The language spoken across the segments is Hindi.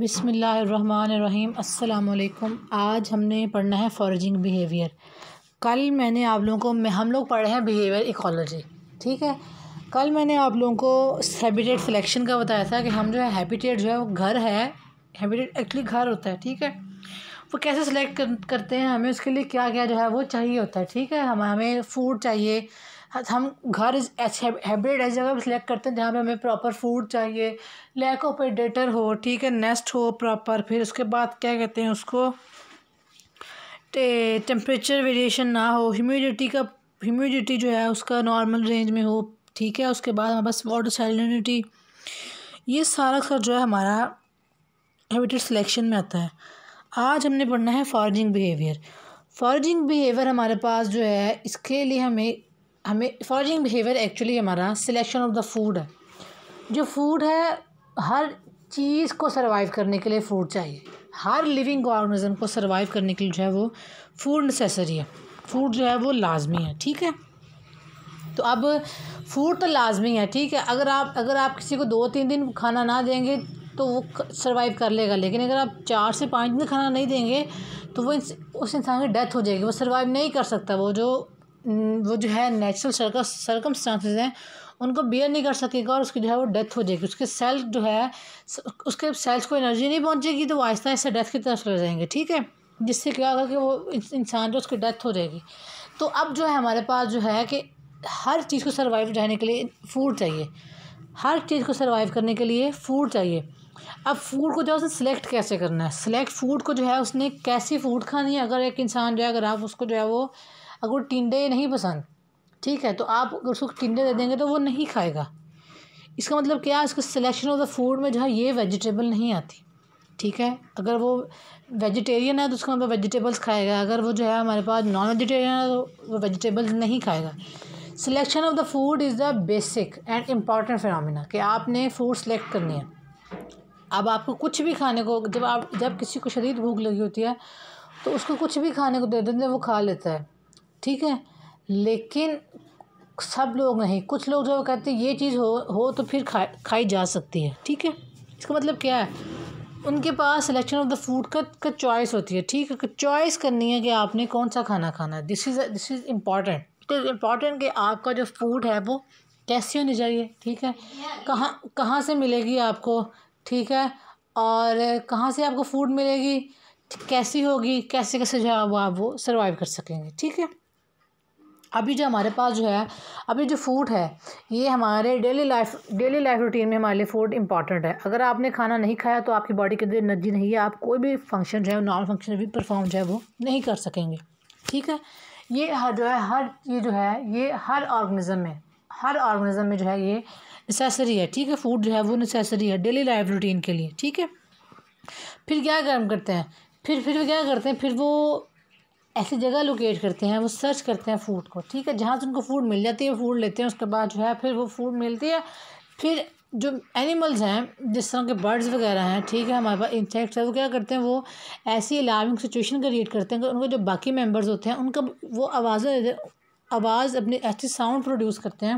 बिसमीम् अल्लाम आज हमने पढ़ना है फॉरजिंग बिहेवियर कल मैंने आप लोगों को मैं हम लोग पढ़े हैं बिहेवियर इकोलॉजी ठीक है कल मैंने आप लोगों को हैबिटेट सिलेक्शन का बताया था कि हम जो है हैबिटेट जो है वो घर है हैबिटेट एक्चुअली घर होता है ठीक है वो कैसे सिलेक्ट कर, करते हैं हमें उसके लिए क्या क्या जो है वो चाहिए होता है ठीक है हम हमें फूड चाहिए हाँ, हम घर ऐसे हैबिटेट ऐसी जगह सेलेक्ट करते हैं जहाँ पे हमें प्रॉपर फूड चाहिए लैक ऑफ एडेटर हो ठीक है नेस्ट हो प्रॉपर फिर उसके बाद क्या कहते हैं उसको टेम्परेचर वेरिएशन ना हो ह्यूमिडिटी का ह्यूमिडिटी जो है उसका नॉर्मल रेंज में हो ठीक है उसके बाद हमारे पास वाटर सैलिनिटी ये सारा सर जो है हमारा हैबिटेट सिलेक्शन में आता है आज हमने पढ़ना है फॉरजिंग बिहेवियर फॉरजिंग बिहेवियर हमारे पास जो है इसके लिए हमें हमें फॉरजिंग बिहेवियर एक्चुअली हमारा सिलेक्शन ऑफ द फूड है जो फूड है हर चीज़ को सर्वाइव करने के लिए फूड चाहिए हर लिविंग ऑर्गेनिज्म को सर्वाइव करने के लिए जो है वो फूड नेसेसरी है फूड जो है वो लाजमी है ठीक है तो अब फूड तो लाजमी है ठीक है अगर आप अगर आप किसी को दो तीन दिन खाना ना देंगे तो वो सर्वाइव कर लेगा लेकिन अगर आप चार से पाँच दिन खाना नहीं देंगे तो वो उस इंसान की डेथ हो जाएगी वो सर्वाइव नहीं कर सकता वो जो वो जो है नेचुरल सरकम सर्कमस्टांसेस हैं उनको बियर नहीं कर सकेगा और उसकी जो है वो डेथ हो जाएगी उसके सेल जो है उसके सेल्स को एनर्जी नहीं पहुंचेगी तो वो आहिस्ता आहिस्ता डेथ की तरफ चले जाएंगे ठीक है जिससे क्या होगा कि वो इंसान जो उसकी डेथ हो जाएगी तो अब जो है हमारे पास जो है कि हर चीज़ को सर्वाइव रहने के लिए फूड चाहिए हर चीज़ को सर्वाइव करने के लिए फूड चाहिए अब फूड को जो है उसने सिलेक्ट कैसे करना है सिलेक्ट फूड को जो है उसने कैसी फूड खानी है अगर एक इंसान जो है अगर आप उसको जो है वो अगर टिंडे नहीं पसंद ठीक है तो आप अगर उसको टिंडे दे देंगे तो वो नहीं खाएगा इसका मतलब क्या है इसका सिलेक्शन ऑफ द फूड में जो है ये वेजिटेबल नहीं आती ठीक है अगर वो वेजिटेरियन है तो उसका मतलब वेजिटेबल्स खाएगा अगर वो जो है हमारे पास नॉन वेजिटेरियन है तो वो वेजिटेबल्स नहीं खाएगा selection of the food is the basic and important phenomena कि आपने फूड सेलेक्ट करनी है अब आपको कुछ भी खाने को जब आप जब किसी को शदीद भूख लगी होती है तो उसको कुछ भी खाने को दे देते हैं वो खा लेता है ठीक है लेकिन सब लोग नहीं कुछ लोग जो कहते हैं ये चीज़ हो हो तो फिर खा खाई जा सकती है ठीक है इसका मतलब क्या है उनके पास सिलेक्शन ऑफ द फूड का का चॉइस होती है ठीक है चॉइस करनी है कि आपने कौन सा खाना खाना है this is this is important it is important कि आपका जो फूड है वो कैसी होनी चाहिए ठीक है कहाँ कहाँ से मिलेगी आपको ठीक है और कहाँ से आपको फूड मिलेगी कैसी होगी कैसे कैसे जो आप वो सर्वाइव कर सकेंगे ठीक है अभी जो हमारे पास जो है अभी जो फूड है ये हमारे daily life daily life routine में हमारे लिए फूड इंपॉर्टेंट है अगर आपने खाना नहीं खाया तो आपकी बॉडी के अंदर एनर्जी नहीं है आप कोई भी फंक्शन जो है नॉर्मल फंक्शन भी परफॉर्म जो है वो नहीं कर सकेंगे ठीक है ये हर जो है हर ये जो है ये हर ऑर्गेनिज़म में हर ऑर्गेनिज्म में जो है ये नेसेसरी है ठीक है फूड जो है वो नेसेसरी है डेली लाइफ रूटीन के लिए ठीक है फिर क्या गर्म करते हैं फिर फिर वो क्या करते हैं फिर वो ऐसी जगह लोकेट करते हैं वो सर्च करते हैं फूड को ठीक है जहाँ से उनको फूड मिल जाती है फूड लेते हैं उसके बाद जो है फिर वो फूड मिलती है फिर जो एनिमल्स हैं जिस तरह के बर्ड्स वगैरह हैं ठीक है हमारे पास इंसेक्ट्स है वो क्या करते हैं वो ऐसी अलार्मिंग सिचुएशन क्रिएट करते हैं कि उनके जो बाकी मेम्बर्स होते हैं उनका वो आवाज़ें आवाज़ अपनी अच्छी साउंड प्रोड्यूस करते हैं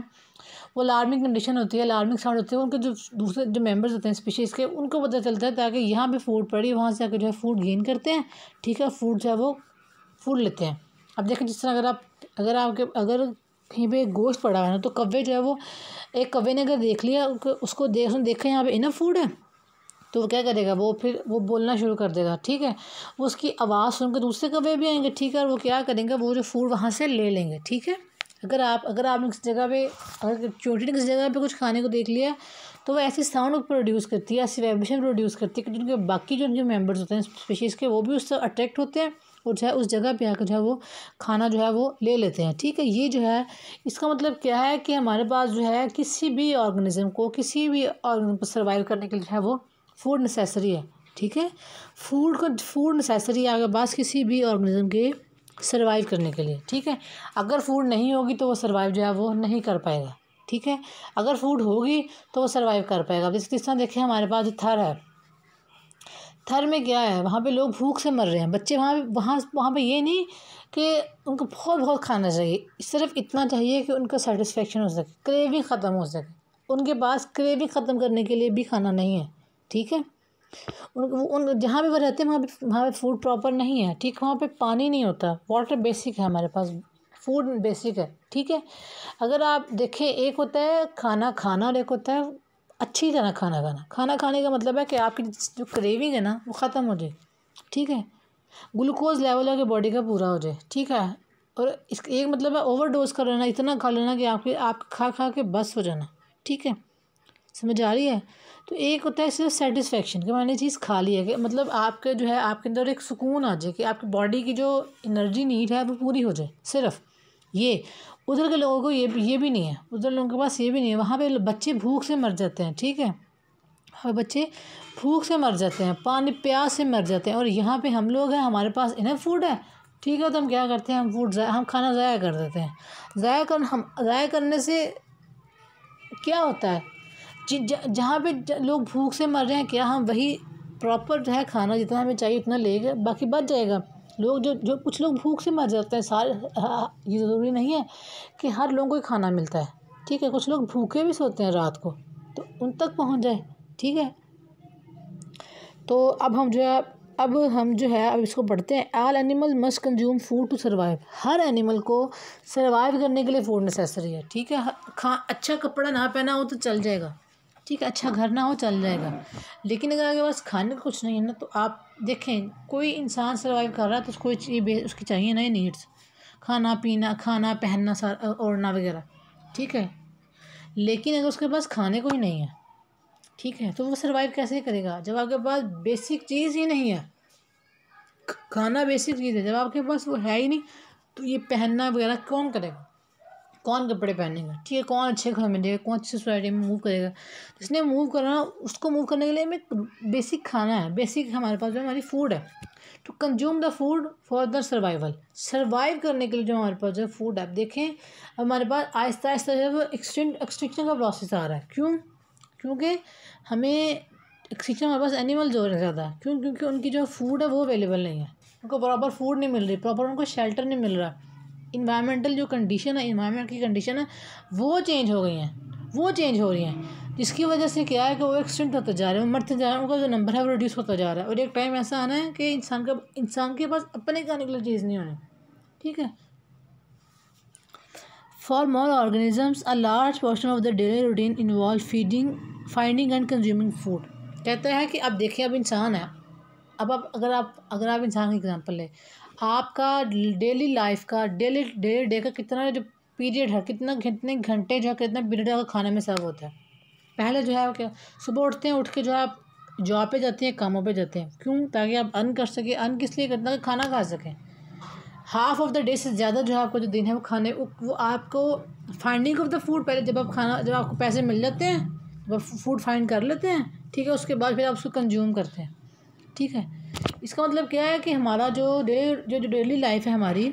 वो अलार्मिंग कंडीशन होती है अलार्मिंग साउंड होती है उनके जो दूसरे जो मेम्बर्स होते हैं स्पीशीज़ के उनको पता चलता है ताकि यहाँ पर फूड पड़ी वहाँ से आकर जो है फूड गेन करते हैं ठीक है फूड जो है वो फूड लेते हैं अब देखें जिस तरह अगर आप अगर आपके अगर कहीं पे गोश्त पड़ा हुआ है ना तो कवे जो है वो एक कवे ने अगर देख लिया उसको देख उसने देखा यहाँ पे इनफ फूड है तो वो क्या करेगा वो फिर वो बोलना शुरू कर देगा ठीक है उसकी आवाज़ सुनकर दूसरे कवे भी आएंगे ठीक है और वो क्या करेंगे वो जो फूड वहाँ से ले लेंगे ठीक है अगर आप अगर आपने किसी जगह पे अगर चोटी ने किसी जगह पे कुछ खाने को देख लिया तो वो ऐसी साउंड प्रोड्यूस करती है ऐसी वाइब्रेशन प्रोड्यूस करती है कि जिनके बाकी जो उनके मेम्बर्स होते हैं स्पेशीज़ के वो भी उससे अट्रैक्ट होते हैं और जो है उस जगह पे आकर जो है वो खाना जो है वो ले लेते हैं ठीक है ये जो है इसका मतलब क्या है कि हमारे पास जो है किसी भी ऑर्गेनिज़म को किसी भी ऑर्गेनिज्म को सर्वाइव करने के लिए जो है वो फूड नेसेसरी है ठीक है फूड को फूड नेसेसरी है आपके पास किसी भी ऑर्गेनिज़म के सर्वाइव करने के लिए ठीक है अगर फूड नहीं होगी तो वो सर्वाइव जो है वो नहीं कर पाएगा ठीक है अगर फूड होगी तो वो सर्वाइव कर पाएगा अब इस तरह देखें हमारे पास जो थर है थर में क्या है वहाँ पे लोग भूख से मर रहे हैं बच्चे वहाँ वहाँ वहाँ पे ये नहीं कि उनको बहुत बहुत खाना चाहिए सिर्फ इतना चाहिए कि उनका सेटिस्फेक्शन हो सके क्रेविंग ख़त्म हो सके उनके पास क्रेविंग ख़त्म करने के लिए भी खाना नहीं है ठीक है उन उन जहाँ भी वो रहते हैं वहाँ पे वहाँ पे फूड प्रॉपर नहीं है ठीक वहाँ पे पानी नहीं होता वाटर बेसिक है हमारे पास फूड बेसिक है ठीक है अगर आप देखें एक होता है खाना खाना और एक होता है अच्छी तरह खाना खाना खाना खाने का मतलब है कि आपकी जो क्रेविंग है ना वो ख़त्म हो जाए ठीक है ग्लूकोज लेवल आपकी बॉडी का पूरा हो जाए ठीक है और इस एक मतलब है ओवर डोज कर लेना इतना खा लेना कि आपके आप खा खा के बस हो जाना ठीक है समझ आ रही है तो एक होता है सिर्फ सेटिस्फेक्शन कि मैंने चीज़ खा ली है कि मतलब आपके जो है आपके अंदर एक सुकून आ जाए कि आपकी बॉडी की जो एनर्जी नीड है वो पूरी हो जाए सिर्फ ये उधर के लोगों को ये ये भी नहीं है उधर लोगों के पास ये भी नहीं है वहाँ पे बच्चे भूख से मर जाते हैं ठीक है और बच्चे भूख से मर जाते हैं पानी प्यास से मर जाते हैं और यहाँ पे हम लोग हैं हमारे पास इन्हें फूड है ठीक है तो हम क्या करते हैं हम फूड हम खाना ज़ाया कर देते हैं ज़ाया कर हम ज़ाया करने से क्या होता है जहाँ पर लोग भूख से मर रहे हैं क्या हम वही प्रॉपर जो है खाना जितना हमें चाहिए उतना लेगा बाकी बच जाएगा लोग जो जो कुछ लोग भूख से मर जाते हैं सारे ये ज़रूरी नहीं है कि हर लोगों को खाना मिलता है ठीक है कुछ लोग भूखे भी सोते हैं रात को तो उन तक पहुंच जाए ठीक है तो अब हम जो है अब हम जो है अब इसको पढ़ते हैं all animal must consume food to survive हर एनिमल को सर्वाइव करने के लिए फूड नेसेसरी है ठीक है खा अच्छा कपड़ा ना पहना हो तो चल जाएगा ठीक है अच्छा घर ना हो चल जाएगा लेकिन अगर आपके पास खाने का कुछ नहीं है ना तो आप देखें कोई इंसान सर्वाइव कर रहा है तो उसको ये उसकी चाहिए ना ये नीड्स खाना पीना खाना पहनना सारा ओढ़ना वगैरह ठीक है लेकिन अगर उसके पास खाने को ही नहीं है ठीक है तो वो सर्वाइव कैसे करेगा जब आपके पास बेसिक चीज़ ही नहीं है खाना बेसिक चीज़ है जब आपके पास वो है ही नहीं तो ये पहनना वगैरह कौन करेगा कौन कपड़े पहनेगा ठीक है कौन अच्छे घर में देगा कौन अच्छी सोसाइटी में मूव करेगा जिसने तो मूव करना उसको मूव करने के लिए हमें बेसिक खाना है बेसिक हमारे पास जो हमारी फूड है to consume the food for the survival survive करने के लिए जो हमारे पास जो फूड है देखें हमारे पास आहिस्ता आहिस्ता जो एक्सटिंक्शन का प्रोसेस आ रहा है क्यों क्योंकि हमें एक्सटिंक्शन हमारे पास एनिमल जो है ज़्यादा क्यों क्योंकि उनकी जो फूड है वो अवेलेबल नहीं है उनको प्रॉपर फूड नहीं मिल रही प्रॉपर उनको शेल्टर नहीं मिल रहा इन्वायरमेंटल जो कंडीशन है इन्वायरमेंट की कंडीशन है वो चेंज हो गई हैं वो चेंज हो रही हैं जिसकी वजह से क्या है कि वो एक्सटेंट होता जा रहा है वो मरते जा रहे हैं उनका जो नंबर है वो रिड्यूस होता जा रहा है और एक टाइम ऐसा आना है कि इंसान का इंसान के पास अपने खाने के लिए चीज़ नहीं होनी ठीक है for small organisms a large portion of the daily routine involve feeding finding and consuming food कहता है कि अब देखिए अब इंसान है अब आप अगर आप अगर आप इंसान की एग्जाम्पल लें आपका डेली लाइफ का डेली डे डे का कितना जो पीरियड है कितना कितने घंटे जो है कितना पीरियड आपका खाने में सर्व होता है पहले जो है क्या सुबह उठते हैं उठ के जो है आप जॉब पे जाते हैं कामों पे जाते हैं क्यों ताकि आप अन कर सकें अन किस लिए करना कि खाना खा सकें हाफ ऑफ द डे से ज़्यादा जो है आपका जो दिन है वो खाने वो आपको फाइंडिंग ऑफ द फूड पहले जब आप खाना जब आपको पैसे मिल जाते हैं जब फूड फाइंड कर लेते हैं ठीक है उसके बाद फिर आप उसको कंज्यूम करते हैं ठीक है इसका मतलब क्या है कि हमारा जो डेली जो जो डेली लाइफ है हमारी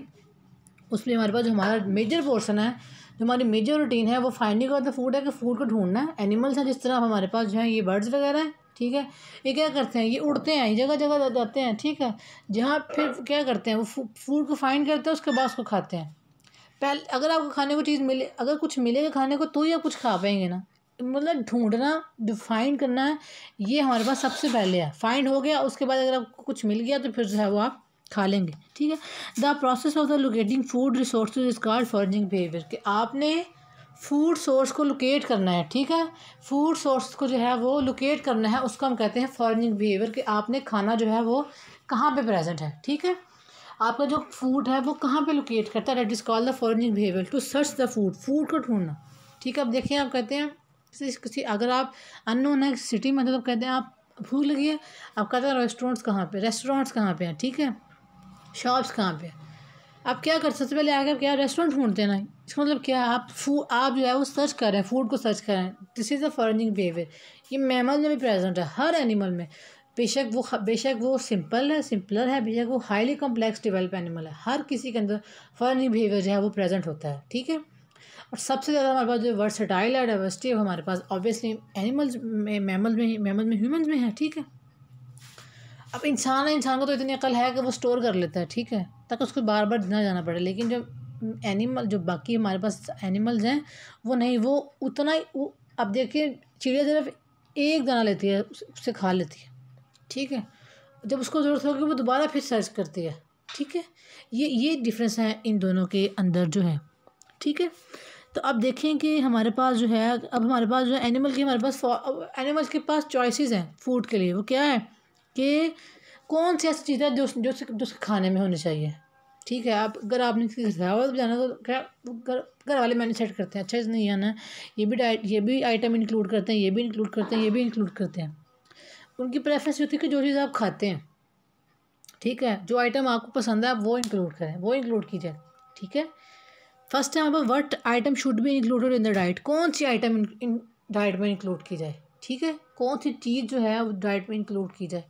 उसमें हमारे पास जो हमारा मेजर पोर्सन है जो हमारी मेजर रूटीन है वो फाइंडिंग ऑफ द फूड है कि फूड को ढूंढना है एनिमल्स हैं जिस तरह हमारे पास जो है ये बर्ड्स वगैरह हैं ठीक है ये क्या करते हैं ये उड़ते हैं जगह जगह जाते हैं ठीक है जहाँ फिर क्या करते हैं वो फूड को फाइंड करते हैं उसके बाद उसको खाते हैं पहले अगर आपको खाने को चीज़ मिले अगर कुछ मिलेगा खाने को तो ही आप कुछ खा पाएंगे ना मतलब ढूंढना डिफाइन करना है ये हमारे पास सबसे पहले है फाइंड हो गया उसके बाद अगर आपको कुछ मिल गया तो फिर जो है वो आप खा लेंगे ठीक है the process of the locating food resource is called foraging behaviour कि आपने फूड सोर्स को लोकेट करना है ठीक है फूड सोर्स को जो है वो लोकेट करना है उसको हम कहते हैं फॉरजिंग बिहेवियर कि आपने खाना जो है वो कहाँ पर प्रेजेंट है ठीक है आपका जो फूड है वो कहाँ पर लोकेट करता है that is call the foraging behaviour to search the food food को ढूंढना ठीक है अब देखिए आप कहते हैं किसी अगर आप अननोन है सिटी में मतलब कहते हैं आप भूख लगी है आप कहते हैं रेस्टोरेंट्स कहाँ पे रेस्टोरेंट्स कहाँ पे हैं ठीक है शॉप्स कहाँ पे आप क्या कर सबसे पहले आकर आप क्या रेस्टोरेंट ढूंढते ना इसका मतलब क्या आप फू आप जो है वो सर्च कर रहे हैं फूड को सर्च कर रहे हैं this is a foraging behaviour ये मैमल में भी प्रेजेंट है हर एनिमल में बेशक वो बेशक वो सिंपल है सिंपलर है बेशक वो हाईली कॉम्प्लेक्स डिवेल्प एनिमल है हर किसी के अंदर फर्निंग बिहेवियर जो है वो प्रेजेंट होता है ठीक है और सबसे ज़्यादा हमारे पास जो वर्सटाइल है डाइवर्सिटी है वो हमारे पास ऑब्वियसली एनिमल्स में मैमल में मैमल में ह्यूमंस में है ठीक है अब इंसान है इंसान को तो इतनी अकल है कि वो स्टोर कर लेता है ठीक है ताकि उसको बार बार ना जाना पड़े लेकिन जो एनिमल जो बाकी हमारे पास एनिमल्स हैं वो नहीं वो उतना ही वो अब देखिए चिड़िया सिर्फ एक दाना लेती है उससे खा लेती है ठीक है जब उसको ज़रूरत होगी वो दोबारा फिर सर्च करती है ठीक है ये ये डिफरेंस है इन दोनों के अंदर जो है ठीक है तो अब देखें कि हमारे पास जो है अब हमारे पास जो है एनिमल की हमारे पास एनिमल्स के पास चॉइसेस हैं फूड के लिए वो क्या है कि कौन सी ऐसी चीज़ है जो जो जो खाने में होनी चाहिए ठीक है आप अगर आपने किसी दावत पर जाना तो क्या घर घर वाले मैंने सेट करते हैं अच्छा इस नहीं आना ये भी डाइट ये भी आइटम इंक्लूड करते हैं ये भी इंक्लूड करते हैं ये भी इंक्लूड करते हैं उनकी प्रेफरेंस होती है कि जो चीज़ आप खाते हैं ठीक है जो आइटम आपको पसंद है आप वो इंक्लूड करें वो इंक्लूड कीजिए ठीक है फर्स्ट टाइम यहाँ पर वट आइटम शुड भी इंक्लूडेड इन द डाइट कौन सी आइटम इन डाइट में इंक्लूड की जाए ठीक है कौन सी चीज़ जो है वो डाइट में इंक्लूड की जाए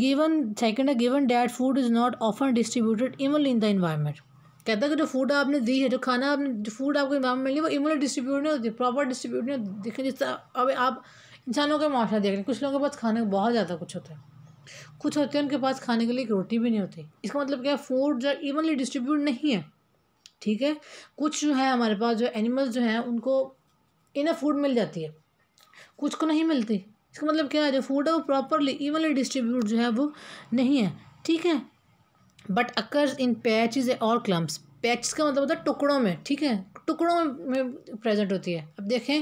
गिवन सेकेंड है given that food is not often distributed even in the environment कहता है कि जो फूड आपने दी है जो खाना आपने जो फूड आपको इन्वायरमेंट मिली वो इवन डिस्ट्रीब्यूट नहीं होती प्रॉपर डिस्ट्रीब्यूट नहीं होती देखें जिस तरह अब आप इंसानों का माशा देख रहे हैं कुछ लोगों के पास खाने का बहुत ज़्यादा कुछ होता है कुछ होते हैं उनके पास खाने के लिए एक रोटी भी नहीं होती इसका मतलब क्या है फूड जो इवनली डिस्ट्रीब्यूट नहीं है ठीक है कुछ जो है हमारे पास जो एनिमल्स जो हैं उनको इन फूड मिल जाती है कुछ को नहीं मिलती इसका मतलब क्या है जो फूड है वो प्रॉपरली इवनली डिस्ट्रीब्यूट जो है वो नहीं है ठीक है बट अकर्स इन इज और क्लम्प्स पैच का मतलब होता है टुकड़ों में ठीक है टुकड़ों में प्रेजेंट होती है अब देखें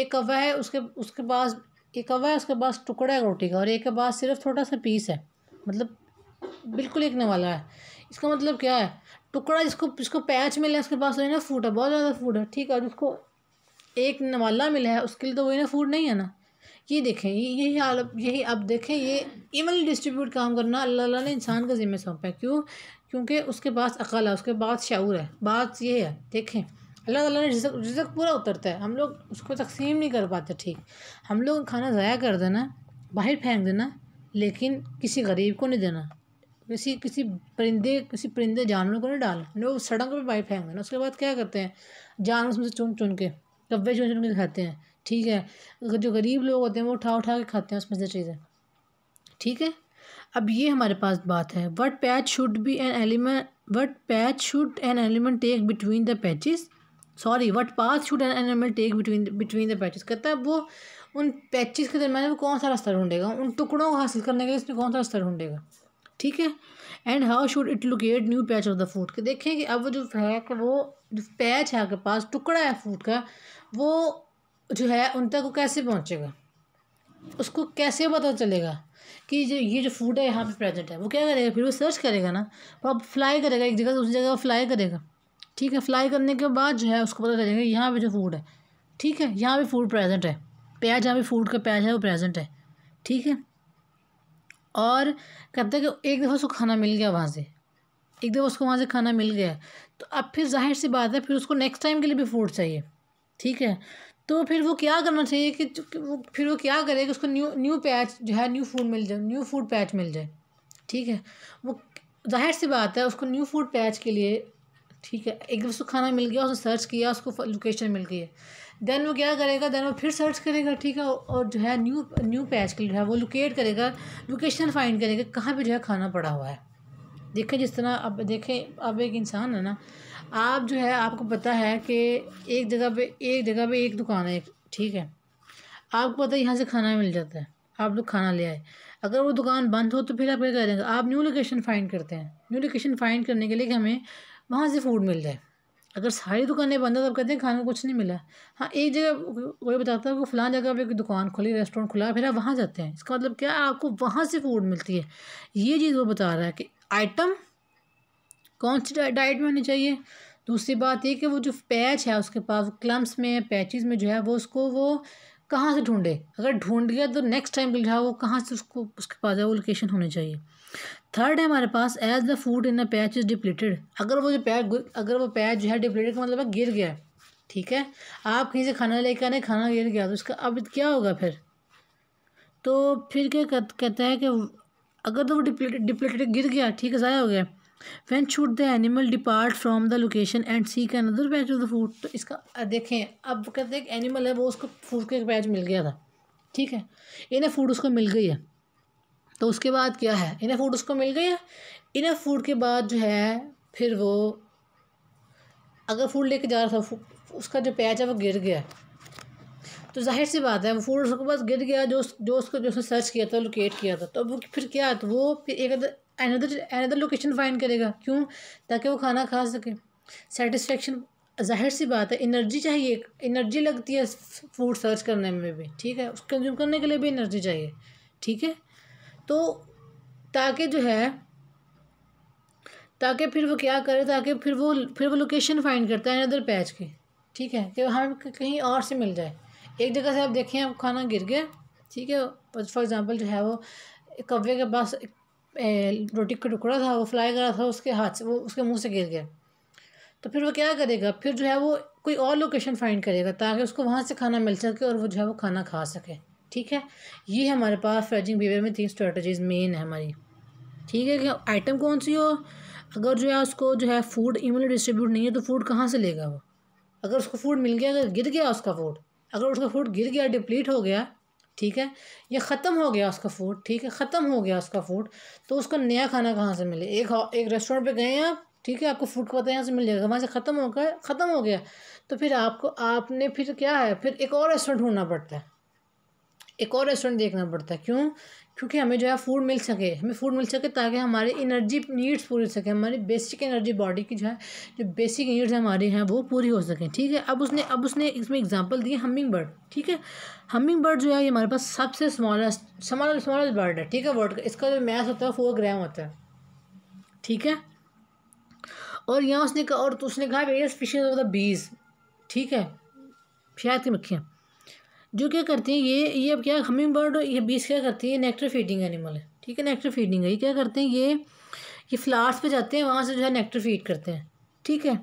एक कवा है उसके उसके पास एक कवा है उसके पास टुकड़ा है रोटी का और एक के पास सिर्फ थोड़ा सा पीस है मतलब बिल्कुल एक नवाला है इसका मतलब क्या है टुकड़ा जिसको जिसको पैच मिला है उसके पास वही ना फूड है बहुत ज़्यादा फूड है ठीक है और जिसको एक नवाला मिला है उसके लिए तो वही ना फूड नहीं है ना ये देखें ये यही हाल यही अब देखें ये इवनली डिस्ट्रीब्यूट काम करना अल्लाह अल्लाह ने इंसान का ज़िम्मे सौंपा है क्यों क्योंकि उसके पास अकल है उसके पास शूर है बात ये है देखें अल्लाह ताला ने रिजक रिजक पूरा उतरता है हम लोग उसको तकसीम नहीं कर पाते ठीक हम लोग खाना ज़ाया कर देना बाहर फेंक देना लेकिन किसी गरीब को नहीं देना किसी किसी परिंदे किसी परिंदे जानवर को नहीं डाल वो सड़क पर पाइप फेंक देना उसके बाद क्या करते हैं जानवर उसमें से चुन चुन के कब्बे चुन चुन के खाते हैं ठीक है जो गरीब लोग होते हैं वो उठा उठा के खाते हैं उसमें से चीज़ें ठीक है अब ये हमारे पास बात है what patch should be an element what patch should an element take between the patches sorry what path should an animal take between between the patches कहता है वो उन पैचेस के दरमियान वो कौन सा रास्ता ढूंढेगा उन टुकड़ों को हासिल करने के लिए इसमें कौन सा रास्ता ढूंढेगा ठीक है and how should it locate new patch of the food के देखें कि अब जो है कि वो जो पैच है आपके पास टुकड़ा है फूड का वो जो है उन तक वो कैसे पहुँचेगा उसको कैसे पता चलेगा कि जो ये जो फूड है यहाँ पे प्रेजेंट है वो क्या करेगा फिर वो सर्च करेगा ना वो अब फ्लाई करेगा एक जगह से दूसरी जगह फ्लाई करेगा ठीक है फ्लाई करने के बाद जो है उसको पता चलेगा यहाँ पे जो फूड है ठीक है यहाँ पे फूड प्रेजेंट है पैच यहाँ पे फूड का पैच है वो प्रेजेंट है ठीक है और कहते हैं कि एक दफ़ा उसको खाना मिल गया वहाँ से एक दफ़ा उसको वहाँ से खाना मिल गया तो अब फिर जाहिर सी बात है फिर उसको नेक्स्ट टाइम के लिए भी फूड चाहिए ठीक है तो फिर वो क्या करना चाहिए कि वो फिर वो क्या करे कि उसको न्यू न्यू पैच जो है न्यू फूड मिल जाए न्यू फूड पैच मिल जाए ठीक है वो जाहिर सी बात है उसको न्यू फूड पैच के लिए ठीक है एक दफ़ा उसको खाना मिल गया उसने सर्च किया उसको लोकेशन मिल गई है देन वो क्या करेगा देन वो फिर सर्च करेगा ठीक है और जो है न्यू न्यू पैच के लिए है वो लोकेट करेगा लोकेशन फाइंड करेगा कहाँ पे जो है खाना पड़ा हुआ है देखें जिस तरह अब देखें अब एक इंसान है ना आप जो है आपको पता है कि एक जगह पे एक जगह पे एक दुकान है ठीक है आपको पता है यहाँ से खाना मिल जाता है आप लोग खाना ले आए अगर वो दुकान बंद हो तो फिर आप क्या करेंगे आप न्यू लोकेशन फाइंड करते हैं न्यू लोकेशन फाइंड करने के लिए कि हमें वहाँ से फूड मिल जाए अगर सारी दुकानें बंद है तो आप कहते हैं खाने को कुछ नहीं मिला हाँ एक जगह कोई बताता है कि फलान जगह पे दुकान खुली रेस्टोरेंट खुला फिर आप वहाँ जाते हैं इसका मतलब क्या है आपको वहाँ से फूड मिलती है ये चीज़ वो बता रहा है कि आइटम कौन सी डाइट में होनी चाहिए दूसरी बात ये कि वो जो पैच है उसके पास क्लम्स में पैचेज में जो है वो उसको वो कहाँ से ढूंढे अगर ढूंढ गया तो नेक्स्ट टाइम मिल जाए वो कहाँ से उसको उसके पास है वो लोकेशन होनी चाहिए थर्ड है हमारे पास as the food in a patch is depleted अगर वो जो पैच अगर वो पैच जो है डिप्लीटेड का मतलब गिर गया ठीक है आप कहीं से खाना लेकर आने खाना गिर गया तो इसका अब क्या होगा फिर तो फिर क्या कहता है कि अगर तो वो डिप्लीटेड डिप्लीटेड गिर गया ठीक है ज़ाया हो गया when should the animal depart from the location and seek an other patch of the food तो इसका देखें अब कहते हैं एनिमल है वो उसको फूड का एक पैच मिल गया था ठीक है इन्हें फूड उसको मिल गई है तो उसके बाद क्या है इनफ फूड उसको मिल गया इनफ फूड के बाद जो है फिर वो अगर फूड लेके जा रहा था उसका जो पैच है वो गिर गया तो जाहिर सी बात है वो फूड उसके पास गिर गया जो जो उसको जो उसने सर्च किया था लोकेट किया था तो वो फिर क्या तो वो फिर एक other another another location find करेगा क्यों ताकि वो खाना खा सके सेटिस्फेक्शन जाहिर सी बात है एनर्जी चाहिए एक एनर्जी लगती है फूड सर्च करने में भी ठीक है उसको कंज्यूम करने के लिए भी एनर्जी चाहिए ठीक है तो ताकि जो है ताकि फिर वो क्या करे ताकि फिर वो फिर वो लोकेशन फाइंड करता है अदर पैच की ठीक है कि हम कहीं और से मिल जाए एक जगह से आप देखें आप खाना गिर गया ठीक है फॉर एग्ज़ाम्पल जो है वो कव्वे के पास रोटी का टुकड़ा था वो फ्लाई करा था उसके हाथ से वो उसके मुंह से गिर गया तो फिर वो क्या करेगा फिर जो है वो कोई और लोकेशन फाइंड करेगा ताकि उसको वहाँ से खाना मिल सके और वो जो है वो खाना खा सके ठीक है ये हमारे पास फ्रेजिंग बिहेवियर में तीन स्ट्रेटजीज मेन है हमारी ठीक है कि आइटम कौन सी हो अगर जो है उसको जो है फूड इवनली डिस्ट्रीब्यूट नहीं है तो फूड कहाँ से लेगा वो अगर उसको फूड मिल गया अगर तो गिर गया उसका फूड अगर उसका फूड गिर गया डिप्लीट हो गया ठीक है या ख़त्म हो गया उसका फूड ठीक है ख़त्म हो गया उसका फूड तो उसका नया खाना कहाँ से मिले एक एक रेस्टोरेंट पे गए हैं आप ठीक है आपको फूड का पता यहाँ से मिल जाएगा वहाँ से ख़त्म हो गया ख़त्म हो गया तो फिर आपको आपने फिर क्या है फिर एक और रेस्टोरेंट ढूंढना पड़ता है एक और रेस्टोरेंट देखना पड़ता है क्यों क्योंकि हमें जो है फूड मिल सके हमें फूड मिल सके ताकि हमारे एनर्जी नीड्स पूरी हो सके हमारी बेसिक एनर्जी बॉडी की जो है जो बेसिक नीड्स हमारे हैं वो पूरी हो सकें ठीक है अब उसने अब उसने इसमें एग्जांपल दी हमिंग बर्ड ठीक है हमिंग बर्ड जो है ये हमारे पास सबसे स्मॉलेस्ट स्मॉल स्मॉलेस्ट बर्ड है ठीक है वर्ड का इसका जो मैथ होता है फोर ग्राम होता है ठीक है और यहाँ उसने कहा और तो उसने कहा फिशेज ऑफ द बीज ठीक है शायद की मक्खियाँ जो क्या करती हैं ये ये अब क्या हमिंग बर्ड ये बीस क्या करती है नेक्टर फीडिंग एनिमल है ठीक है नेक्टर फीडिंग है ये क्या करते हैं ये ये फ्लावर्स पे जाते हैं वहाँ से जो है नेक्टर फीड करते हैं ठीक है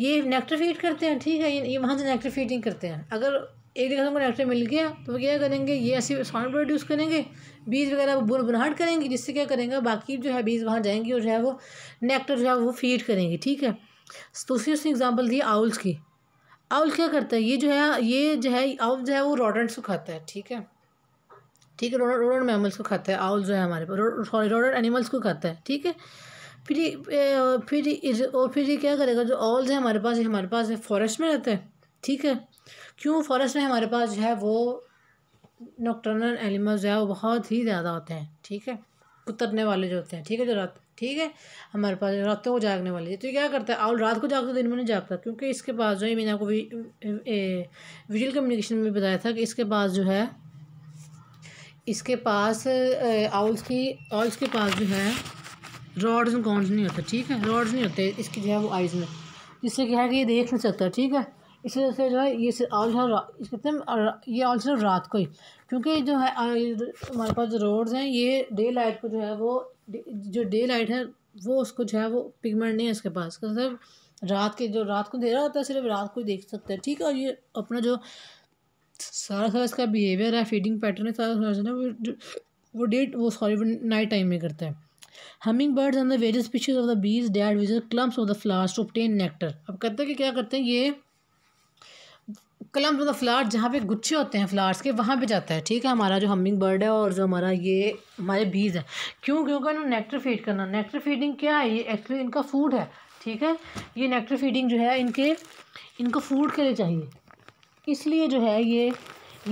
ये नेक्टर फीड करते हैं ठीक है ये, ये वहाँ से नेक्टर फीडिंग करते हैं अगर एक जगह हमको नेक्टर मिल गया तो वो क्या करेंगे ये ऐसे साउंड प्रोड्यूस करेंगे बीज वगैरह बुन बुनहाट करेंगे जिससे क्या करेंगे बाकी जो है बीज वहाँ जाएंगे और जो है वो नेक्टर जो है वो फीड करेंगे ठीक है तो उसी उसने एग्जाम्पल दी आउल्स की आउल क्या करता है ये जो है ये जो है आउल जो है वो रोडेंट्स को खाता है ठीक है ठीक है रोडेंट मैमल्स को खाता है आउल जो है हमारे पास सॉरी रोडेंट एनिमल्स को खाता है ठीक है फिर ये फिर और फिर ये क्या करेगा जो ऑल्स हैं हमारे पास हमारे पास फॉरेस्ट में रहते हैं ठीक है क्यों फॉरेस्ट में हमारे पास जो है वो नॉक्टर्नल एनिमल्स जो है वो बहुत ही ज़्यादा होते हैं ठीक है कुतरने वाले जो होते हैं ठीक है जो रात ठीक है हमारे पास रातों को जागने वाली है तो ये क्या करता है आउल रात को जागता दिन में नहीं जागता क्योंकि इसके पास जो है मैंने आपको विजुअल कम्युनिकेशन में बताया था कि इसके पास जो है इसके पास आउल्स की आउल्स के पास जो है रॉड्स एंड कॉन्स नहीं होते ठीक है रॉड्स नहीं होते इसकी जो है वो आइज़ में जिससे क्या है कि ये देख नहीं सकता ठीक है इस वजह से जो है ये इस कहते हैं ये ऑल सिर्फ रात को ही क्योंकि जो है हमारे पास जो रोड्स हैं ये डे लाइट को जो है वो जो डे लाइट है वो उसको जो है वो पिगमेंट नहीं है इसके पास तो सिर्फ रात के जो रात को दे रहा होता है सिर्फ रात को ही देख सकते हैं ठीक है और ये अपना जो सारा सारा इसका बिहेवियर है फीडिंग पैटर्न है सारा सारा जो है वो डे वो सॉरी नाइट टाइम में करता है humming birds and the various species of the bees that visit clumps of the flowers to obtain nectar अब कहते हैं कि क्या करते हैं ये कलम्स द मतलब फ्लावर्स जहाँ पे गुच्छे होते हैं फ्लावर्स के वहाँ पे जाता है ठीक है हमारा जो हमिंग बर्ड है और जो हमारा ये हमारे बीज है क्यों क्योंकि इन्होंने नेक्टर फीड करना नेक्टर फीडिंग क्या है ये एक्चुअली इनका फूड है ठीक है ये नेक्टर फीडिंग जो है इनके इनको फूड के लिए चाहिए इसलिए जो है ये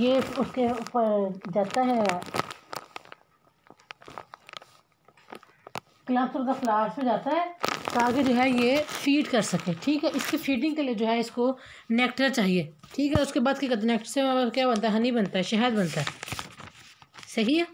ये उसके ऊपर जाता है क्लम्प थोड़ा फ्लावर्स में जाता है ताकि जो है ये फीड कर सके ठीक है इसकी फीडिंग के लिए जो है इसको नेक्टर चाहिए ठीक है उसके बाद क्या करते नेक्टर से क्या बनता है हनी बनता है शहद बनता है सही है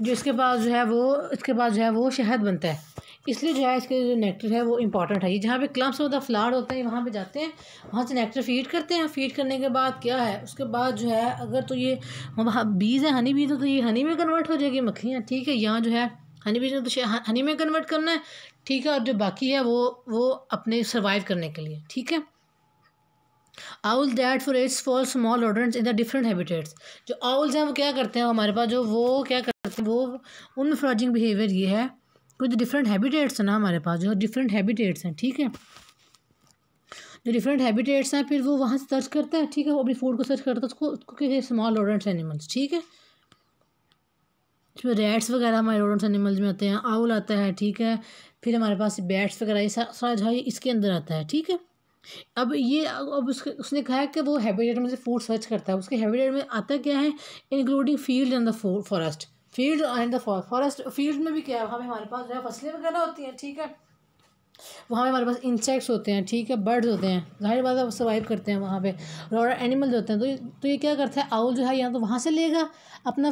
जो इसके बाद जो है वो इसके बाद जो है वो शहद बनता है इसलिए जो है इसके जो नेक्टर है वो इम्पॉर्टेंट है ये जहाँ पे क्लम्स होता है फ्लावर होता है वहाँ पे जाते हैं वहाँ से नेक्टर फीड करते हैं फीड करने के बाद क्या है उसके बाद जो है अगर तो ये वहाँ बीज है हनी बीज हो तो ये हनी में कन्वर्ट हो जाएगी मक्खियाँ ठीक है यहाँ जो है तो हनी बीज में तो हनी में कन्वर्ट करना है ठीक है और जो बाकी है वो वो अपने सर्वाइव करने के लिए ठीक है owl that forage for small rodents in the different habitats जो आउल्स हैं वो क्या करते हैं हमारे पास जो वो क्या करते हैं वो उन फ्रॉजिंग बिहेवियर ये है कुछ डिफरेंट हैबिटेट्स हैं ना हमारे पास जो डिफरेंट हैबिटेट्स हैं ठीक है जो डिफरेंट हैबिटेट्स हैं फिर वो वहाँ से सर्च करता है ठीक है वो अपनी फूड को सर्च करता है उसको उसको स्मॉल ऑर्डरेंट्स एनिमल्स ठीक है इसमें रेड्स वगैरह हमारे रोडेंट्स एनिमल्स में आते हैं आउल आता है ठीक है फिर हमारे पास बैट्स वगैरह ये सारा जो है इसके अंदर आता है ठीक है अब ये अब उसके उसने कहा है कि वो हैबिटेट में से फूड सर्च करता है उसके हैबिटेट में आता क्या है including field and the forest field and the forest field में भी क्या है हमें हमारे पास जो है फसलें वगैरह होती हैं ठीक है वहाँ पे हमारे पास इंसेक्ट्स होते हैं ठीक है बर्ड्स होते हैं जाहिर बात है सर्वाइव करते हैं वहाँ पे और एनिमल्स होते हैं तो तो ये क्या करता है आउल जो है यहाँ तो वहाँ से लेगा अपना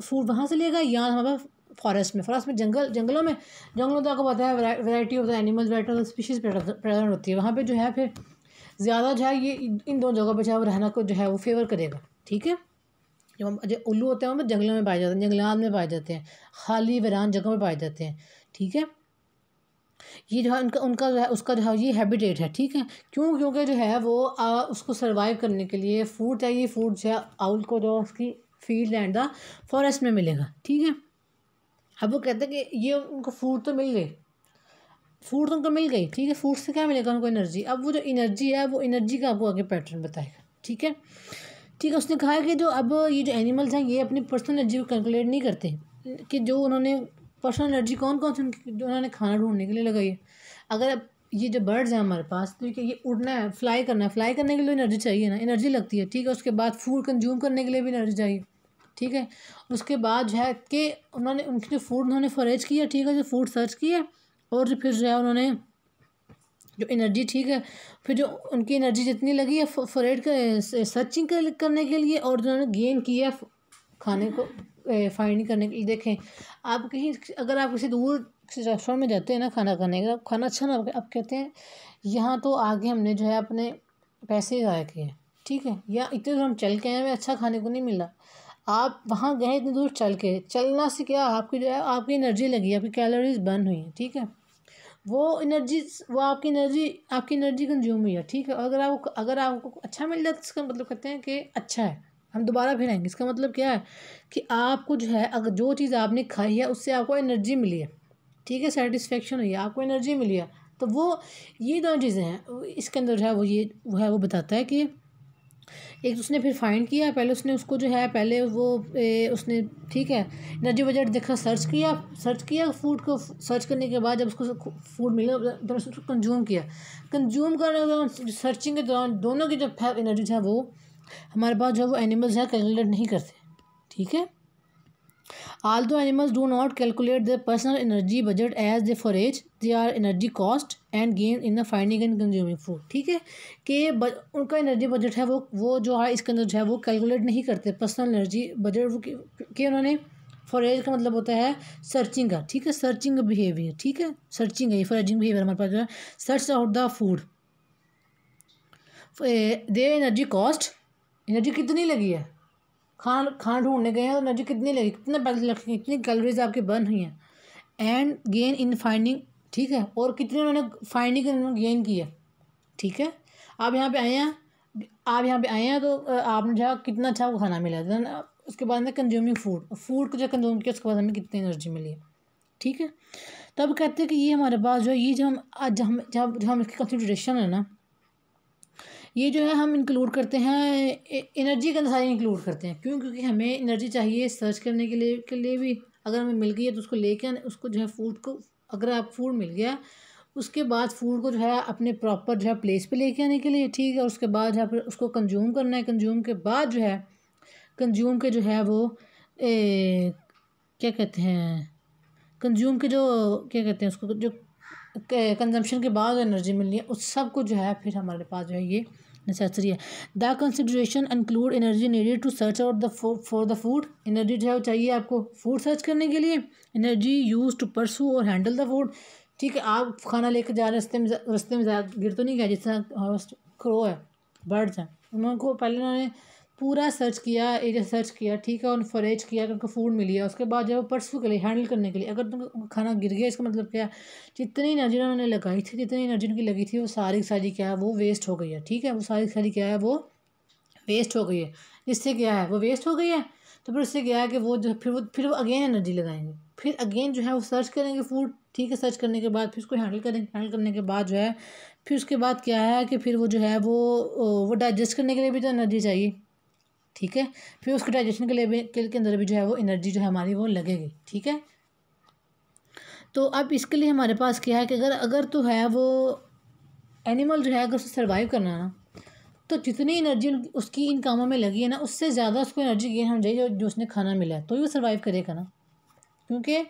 फूड वहाँ से लेगा या हमारे पास फॉरेस्ट में फॉरेस्ट में जंगल जंगलों में जंगलों तो आपको पता है variety of the animals variety of the species present होती है वहाँ पर जो है फिर ज़्यादा जो है ये इन दोनों जगहों पर जो है वो रहना को जो है वो फेवर करेगा ठीक है जो हम जो उल्लू होते हैं वहाँ पर जंगलों में पाए जाते हैं जंगलात में पाए जाते हैं खाली वरान जगहों में पाए जाते हैं ठीक है ये जो है उनका उनका जो है उसका जो है ये हैबिटेट है ठीक है क्यों क्योंकि जो है वो आ, उसको सर्वाइव करने के लिए फूड चाहिए फूड जो है आउल को जो उसकी फील्ड लैंड द फॉरेस्ट में मिलेगा ठीक है अब वो कहते हैं कि ये उनको फूड तो मिल गई फूड तो उनको मिल गई ठीक है फूड से क्या मिलेगा उनको एनर्जी अब वो जो एनर्जी है वो एनर्जी का आपको आगे पैटर्न बताएगा ठीक है ठीक है उसने कहा कि जो अब ये जो एनिमल्स हैं ये अपनी पर्सनल एनर्जी को कैलकुलेट नहीं करते कि जो उन्होंने पर्सनल एनर्जी कौन कौन सी उनकी जो उन्होंने खाना ढूंढने के लिए लगाई है अगर ये जो बर्ड्स हैं हमारे पास तो ये उड़ना है फ्लाई करना है फ्लाई करने के लिए एनर्जी चाहिए ना एनर्जी लगती है ठीक है उसके बाद फूड कंज्यूम करने के लिए भी एनर्जी चाहिए ठीक है उसके बाद जो है कि उन्होंने उनके जो फूड उन्होंने फरेज किया ठीक है जो फूड सर्च किया और जो फिर जो है उन्होंने जो एनर्जी ठीक है फिर जो उनकी एनर्जी जितनी लगी है फरेड सर्चिंग करने के लिए और जो उन्होंने गेन किया खाने को फाइंड करने के लिए देखें आप कहीं अगर आप किसी दूर किसी रेस्टोरेंट में जाते हैं ना खाना खाने के तो खाना अच्छा ना आप कहते हैं यहाँ तो आगे हमने जो है अपने पैसे ज़ाया किए ठीक है या इतने दूर हम चल के आए हमें अच्छा खाने को नहीं मिला आप वहाँ गए इतनी दूर चल के चलना से क्या आपकी जो है आपकी एनर्जी लगी आपकी कैलोरीज बर्न हुई हैं ठीक है वो एनर्जी वो आपकी एनर्जी आपकी एनर्जी कंज्यूम हुई है ठीक है अगर आप अगर आपको अच्छा मिल जाए तो इसका मतलब कहते हैं कि अच्छा है हम दोबारा फिर आएंगे इसका मतलब क्या है कि आपको जो है अगर जो चीज़ आपने खाई है उससे आपको एनर्जी मिली है ठीक है सेटिस्फेक्शन हुई है आपको एनर्जी मिली है तो वो ये दोनों चीज़ें हैं इसके अंदर जो है वो ये वो है वो बताता है कि एक उसने फिर फाइंड किया पहले उसने उसको जो है पहले वो ए, उसने ठीक है एनर्जी बजट देखा सर्च किया सर्च किया फूड को सर्च करने के बाद जब उसको फूड मिला जब तो उसको कंज्यूम किया कंज्यूम करने के दौरान सर्चिंग के दौरान दोनों की जो एनर्जी है वो हमारे पास जो वो एनिमल्स हैं कैलकुलेट नहीं करते ठीक है although animals do not calculate their personal energy budget as they forage they are energy cost and gain in the finding and consuming food ठीक है कि उनका एनर्जी बजट है वो वो जो है इसके अंदर जो है वो कैलकुलेट नहीं करते पर्सनल एनर्जी बजट वो के उन्होंने फॉर एज का मतलब होता है सर्चिंग का ठीक है सर्चिंग बिहेवियर ठीक है सर्चिंग है फॉरेजिंग बिहेवियर हमारे पास जो है search out the food they energy cost energy कितनी लगी है खान खान ढूंढने गए हैं तो एनर्जी कितनी लगी कितने पैसे लगे कितनी कैलोरीज आपकी बर्न हुई हैं एंड गेन इन फाइंडिंग ठीक है और कितने उन्होंने फाइंडिंग गेन की है ठीक है आप यहाँ पे आए हैं आप यहाँ पे आए हैं तो आपने जो कितना अच्छा वो खाना मिला देन उसके बाद में कंज्यूमिंग फूड फूड को जो कंज्यूम किया उसके बाद हमें कितनी एनर्जी मिली है ठीक है तब कहते हैं कि ये हमारे पास जो ये जो हम आज हम जब हम इसकी कंसिडरेशन है ना ये जो है हम इंक्लूड करते हैं एनर्जी का सारी इंक्लूड करते हैं क्यों क्योंकि हमें एनर्जी चाहिए सर्च करने के लिए के लिए भी अगर हमें मिल गई है तो उसको लेकर उसको जो है फूड को अगर आप फूड मिल गया उसके बाद फूड को जो है अपने प्रॉपर जो है प्लेस पे लेके आने के लिए ठीक है उसके बाद जो है उसको कंज्यूम करना है कंज्यूम के बाद जो है कंज्यूम के जो है वो ए, क्या कहते हैं कंज्यूम के जो क्या कहते हैं उसको जो कंजम्पशन के बाद एनर्जी मिलनी है उस सब को जो है फिर हमारे पास जो है ये नेसेसरी है the consideration include energy needed to search out the for the food energy जो चाहिए आपको फूड सर्च करने के लिए एनर्जी यूज टू परसू और हैंडल द फूड ठीक है आप खाना लेकर जा रहे रस्ते में रस्ते में ज़्यादा गिर तो नहीं गया जिस तरह क्रो हाँ, है बर्ड्स हैं उनको पहले उन्होंने पूरा सर्च किया एरिया सर्च किया ठीक है उन्हें फॉरेज किया उनको फूड मिली है उसके बाद जो परसों के लिए हैंडल करने के लिए अगर तुम खाना गिर गया इसका मतलब क्या जितनी एनर्जी उन्होंने लगाई थी जितनी एनर्जी उनकी लगी थी वो सारी सारी क्या है वो वेस्ट हो गई है ठीक है वो सारी सारी क्या है वो वेस्ट हो गई है इससे क्या है वो वेस्ट हो गई है तो फिर उससे क्या है कि वो जो फिर वो फिर वो अगेन एनर्जी लगाएंगे फिर अगेन जो है वो सर्च करेंगे फूड ठीक है सर्च करने के बाद फिर उसको हैंडल करेंगे हैंडल करने के बाद जो है फिर उसके बाद क्या है कि फिर वो जो है वो वो डाइजेस्ट करने के लिए भी तो एनर्जी चाहिए ठीक है फिर उसके डाइजेशन के लिए के अंदर भी जो है वो एनर्जी जो है हमारी वो लगेगी ठीक है तो अब इसके लिए हमारे पास क्या है कि अगर अगर तो है वो एनिमल जो है अगर उसे सर्वाइव करना है ना तो जितनी एनर्जी उसकी इन कामों में लगी है ना उससे ज़्यादा उसको एनर्जी गेन हो जाएगी जो उसने खाना मिला है तो ही वो सर्वाइव करेगा ना क्योंकि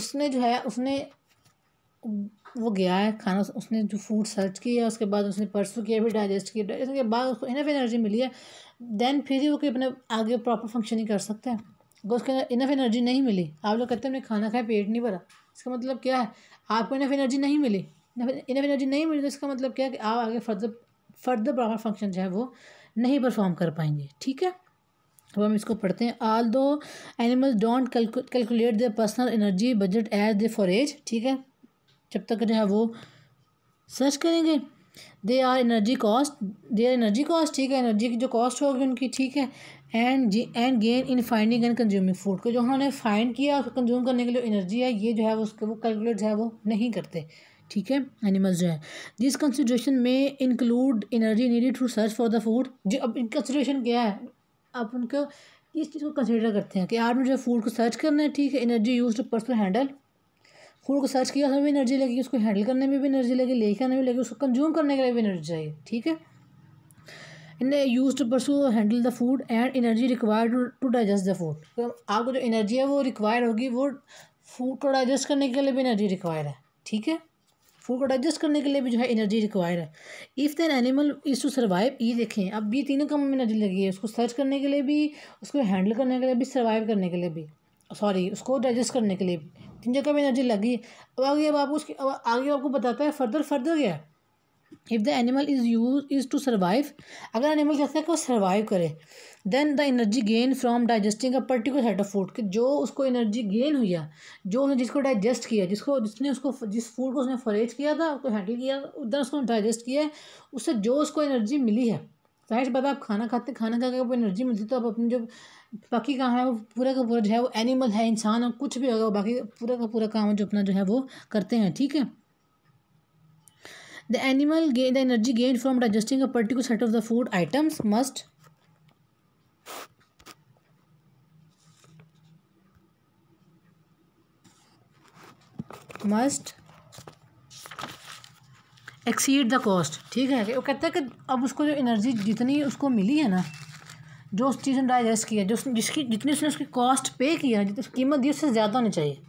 उसने जो है उसने वो गया है खाना उसने जो फूड सर्च किया उसके बाद उसने परसों किया फिर डाइजेस्ट किया के बाद उसको इनफ एनर्जी मिली है देन फिर ही वो कि अपने आगे प्रॉपर फंक्शनिंग कर सकता है अगर उसके अंदर इनफ एनर्जी नहीं मिली आप लोग कहते हैं हमने खाना खाया पेट नहीं भरा इसका मतलब क्या है आपको इनफ एनर्जी नहीं मिली इनफ एनर्जी नहीं मिली तो इसका मतलब क्या है कि आप आगे फर्दर फर्दर प्रॉपर फंक्शन जो है वो नहीं परफॉर्म कर पाएंगे ठीक है अब हम इसको पढ़ते हैं although animals don't calculate their personal energy budget as they forage ठीक है जब तक जो है वो सर्च करेंगे they are energy cost they are energy cost ठीक है एनर्जी की जो कॉस्ट होगी उनकी ठीक है and G and gain in finding and consuming food को जो उन्होंने फाइंड किया उसको कंज्यूम करने के लिए एनर्जी है ये जो है उसके वो कैलकुलेट जो है वो नहीं करते ठीक है एनिमल्स जो है दिस कंसिड्रेशन में include energy needed to search for the food जो अब कंसिड्रेशन क्या है आप उनको इस चीज़ को कंसिडर करते हैं कि आपने जो फूड को सर्च करना है ठीक है energy use to person handle ખોલગ સર્ચ કે હમે એનર્જી લગી ઉસકો હેન્ડલ કરને મે ભી એનર્જી લગી લેખને મે ભી લગી ઉસકો કન્ઝ્યુમ કરને કે લિયે ભી એનર્જી જોઈએ ઠીક હે ઇને યુઝ ટુ બસુર handle the food and energy required to digest the food તો આપકો જો એનર્જી હે વો રિક્વાયર હોગી વો ફૂડ ટુ ડાયજેસ્ટ કરને કે લિયે ભી એનર્જી રિક્વાયર હે ઠીક હે ફૂડ ટુ ડાયજેસ્ટ કરને કે લિયે ભી જો હે એનર્જી રિક્વાયર હે if the animal is to survive ઈ દેખે અબ ભી તીનો કામ મે એનર્જી લગી હે ઉસકો સર્ચ કરને કે લિયે ભી ઉસકો હેન્ડલ કરને કે લિયે ભી સર્વાઈવ કરને કે લિયે ભી सॉरी उसको डाइजेस्ट करने के लिए तीन जगह में एनर्जी लगी अब आगे अब आपको उसकी अब आगे आपको बताता है फर्दर फर्दर क्या if the animal is use is to survive अगर एनिमल कहता है कि वो सर्वाइव करे then the energy gain from digesting a particular set of food कि जो उसको एनर्जी गेन हुई है जो उसने जिसको डाइजेस्ट किया जिसको जिसने उसको जिस फूड को उसने फरेज किया था उसको हैंडल किया उधर उसको डाइजेस्ट किया है उससे जो उसको एनर्जी मिली है जाहिर बात आप खाना खाते खाना खा के आपको एनर्जी मिलती है तो आप अपनी जो बाकी काम है वो पूरा का पूरा जो है वो एनिमल है इंसान और कुछ भी होगा बाकी पूरा का पूरा काम जो अपना जो है वो करते हैं ठीक है the animal gain the energy gain from digesting a particular set of the food items must must exceed the cost ठीक है वो कहता है कि अब उसको जो एनर्जी जितनी उसको मिली है ना जो उस चीज़ ने डाइजेस्ट किया जो जिसकी जितनी उसने उसकी कॉस्ट पे किया जितनी कीमत दी उससे ज़्यादा होनी चाहिए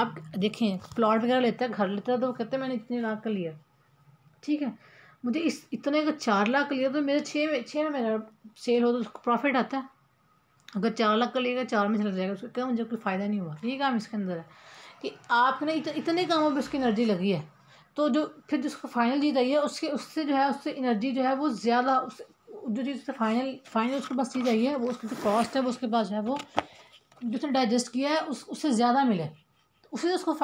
आप देखें प्लॉट वगैरह लेता है घर लेता है तो वो कहते हैं मैंने इतने लाख का लिया ठीक है मुझे इस इतने का चार लाख का लिया तो मेरे छः में छः में मेरा सेल हो तो उसको प्रॉफिट आता है अगर चार लाख का लिएगा चार में चला जाएगा उसका क्या मुझे कोई फ़ायदा नहीं हुआ ये काम इसके अंदर है कि आपने इतने कामों पर उसकी एनर्जी लगी है तो जो फिर जिसको फाइनल चीज़ आई है उसके उससे जो है उससे एनर्जी जो है वो ज़्यादा उस जो चीज़ उससे फाइनल फाइनल उसके पास चीज़ आई है वो उसकी जो कॉस्ट है वो उसके पास जो है वो जिसने डाइजेस्ट किया है उस उससे ज़्यादा मिले तो उससे उसको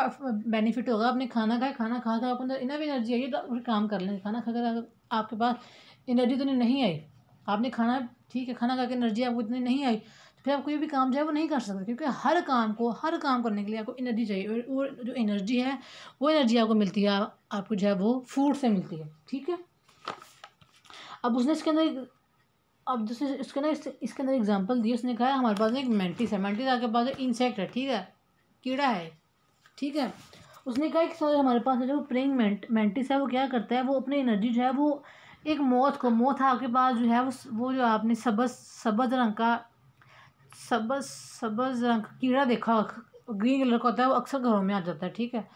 बेनिफिट होगा आपने खाना खाए खाना खा कर आपको अंदर भी एनर्जी आई है तो फिर काम कर लेंगे खाना खा कर आपके पास एनर्जी तो नहीं आई आपने खाना ठीक है खाना खा के एनर्जी आपको इतनी नहीं आई फिर आप कोई भी काम जो है वो नहीं कर सकते क्योंकि हर काम को हर काम करने के लिए आपको एनर्जी चाहिए और वो जो एनर्जी है वो एनर्जी आपको मिलती है आपको जो है वो फूड से मिलती है ठीक है अब उसने इसके अंदर अब जैसे इसके ना इसके अंदर एग्जांपल दी उसने कहा हमारे पास एक मेंटिस है मेंटिस आपके पास इंसेक्ट है ठीक है कीड़ा है ठीक है उसने कहा कि सर हमारे पास जो प्रेइंग मेंट मेंटिस है वो क्या करता है वो अपनी एनर्जी जो है वो एक मौत को मौत आपके पास जो है वो वो जो आपने सबज सबज रंग का सब्ज़ रंग कीड़ा देखा ग्रीन कलर का होता है वो अक्सर घरों में आ जाता है ठीक है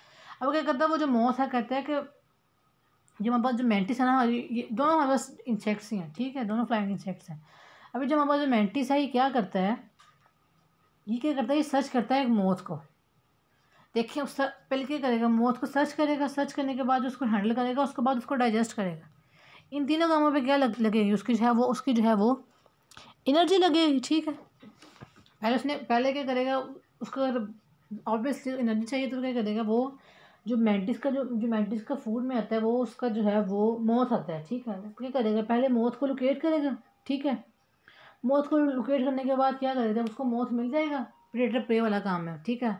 अब क्या करता है वो जो मॉस है कहते हैं कि जो हमारे पास जो मेंटिस है ना हमारी ये दोनों हमारे पास इंसेक्ट्स ही हैं ठीक है दोनों फ्लाइंग इंसेक्ट्स हैं अभी जो हमारे पास जो मेंटिस है ये क्या करता है ये क्या करता है ये सर्च करता है एक मौत को देखिए उस पहले क्या करेगा मौत को सर्च करेगा सर्च करने के बाद उसको हैंडल करेगा उसके बाद उसको डाइजेस्ट करेगा इन तीनों कामों पर क्या लग, लगेगी उसकी जो है वो उसकी जो है वो एनर्जी लगेगी ठीक है पहले उसने पहले क्या करेगा उसको अगर ऑब्वियस एनर्जी चाहिए तो क्या करेगा वो जो मैंटिस का जो जो मैंटिस का फूड में आता है वो उसका जो है वो मौत आता है ठीक है तो क्या करेगा पहले मौत को लोकेट करेगा ठीक है मौत को लोकेट करने के बाद क्या करेगा उसको मौत मिल जाएगा प्रेडेटर प्रे वाला काम है ठीक है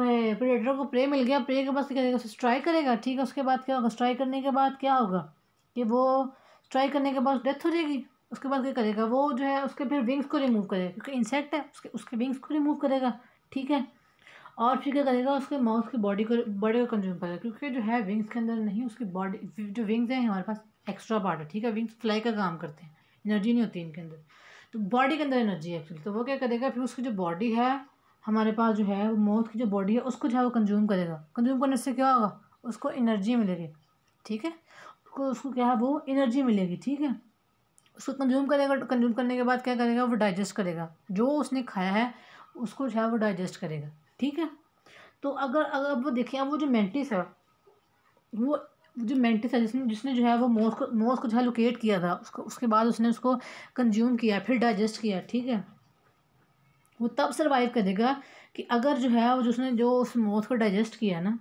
प्रेडेटर को प्रे मिल गया प्रे के बाद क्या करेगा उसे स्ट्राइक करेगा ठीक है उसके बाद क्या होगा स्ट्राइक करने के बाद क्या होगा कि वो स्ट्राइक करने के बाद डेथ हो जाएगी उसके बाद क्या करेगा वो जो है उसके फिर विंग्स को रिमूव करेगा क्योंकि इंसेक्ट है उसके उसके विंग्स को रिमूव करेगा ठीक है और फिर क्या करेगा उसके माउस की बॉडी को बॉडी को कंज्यूम करेगा क्योंकि जो है विंग्स के अंदर नहीं उसकी बॉडी जो विंग्स हैं हमारे पास एक्स्ट्रा पार्ट है ठीक है विंग्स फ्लाई का काम करते हैं एनर्जी नहीं होती इनके अंदर तो बॉडी के अंदर एनर्जी है एक्चुअली तो वो क्या करेगा फिर उसकी जो बॉडी है हमारे पास जो है वो मौत की जो बॉडी है उसको जो है वो कंज्यूम करेगा कंज्यूम करने से क्या होगा उसको एनर्जी मिलेगी ठीक है उसको उसको क्या है वो एनर्जी मिलेगी ठीक है उसको कंज्यूम करेगा कंज्यूम करने के बाद क्या करेगा वो डाइजेस्ट करेगा जो उसने खाया है उसको जो है वो डाइजेस्ट करेगा ठीक है तो अगर अगर वो देखें अब वो जो मेंटिस है वो जो मेंटिस है जिसने जिसने जो है वो मोस को मोस को जो है लोकेट किया था उसको उसके बाद उसने उसको कंज्यूम किया फिर डाइजेस्ट किया ठीक है वो तब सर्वाइव करेगा कि अगर जो है वो जिसने जो उस मौत को डाइजेस्ट किया ना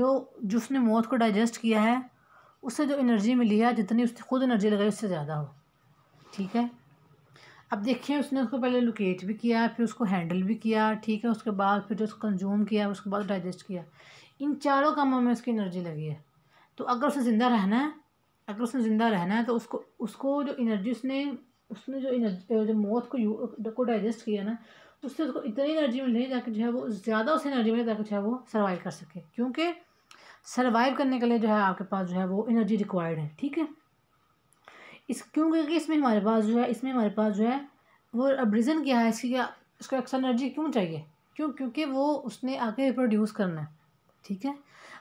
जो जिसने मौत को डाइजेस्ट किया है उससे जो एनर्जी मिली है जितनी उसने खुद एनर्जी लगाई उससे ज़्यादा हो ठीक है अब देखिए उसने उसको पहले लोकेट भी किया फिर उसको हैंडल भी किया ठीक है उसके बाद फिर जो उसको कंज्यूम किया उसके बाद डाइजेस्ट किया इन चारों कामों में उसकी एनर्जी लगी है तो अगर उसे ज़िंदा रहना है अगर उसने ज़िंदा रहना है तो उसको उसको जो एनर्जी उसने उसने जो एनर्जी जो मौत को को डाइजेस्ट किया ना तो उससे उसको इतनी एनर्जी मिल रही है ताकि जो है वो ज़्यादा उस एनर्जी मिले ताकि जो है वो सर्वाइव कर सके क्योंकि सर्वाइव करने के लिए जो है आपके पास जो है वो एनर्जी रिक्वायर्ड है ठीक है इस क्यों क्योंकि इसमें हमारे पास जो है इसमें हमारे पास जो है वो अब रीज़न क्या है इसकी क्या इसको एक्स्ट्रा एनर्जी क्यों चाहिए क्यों क्योंकि वो उसने आके रिप्रोड्यूस करना है ठीक है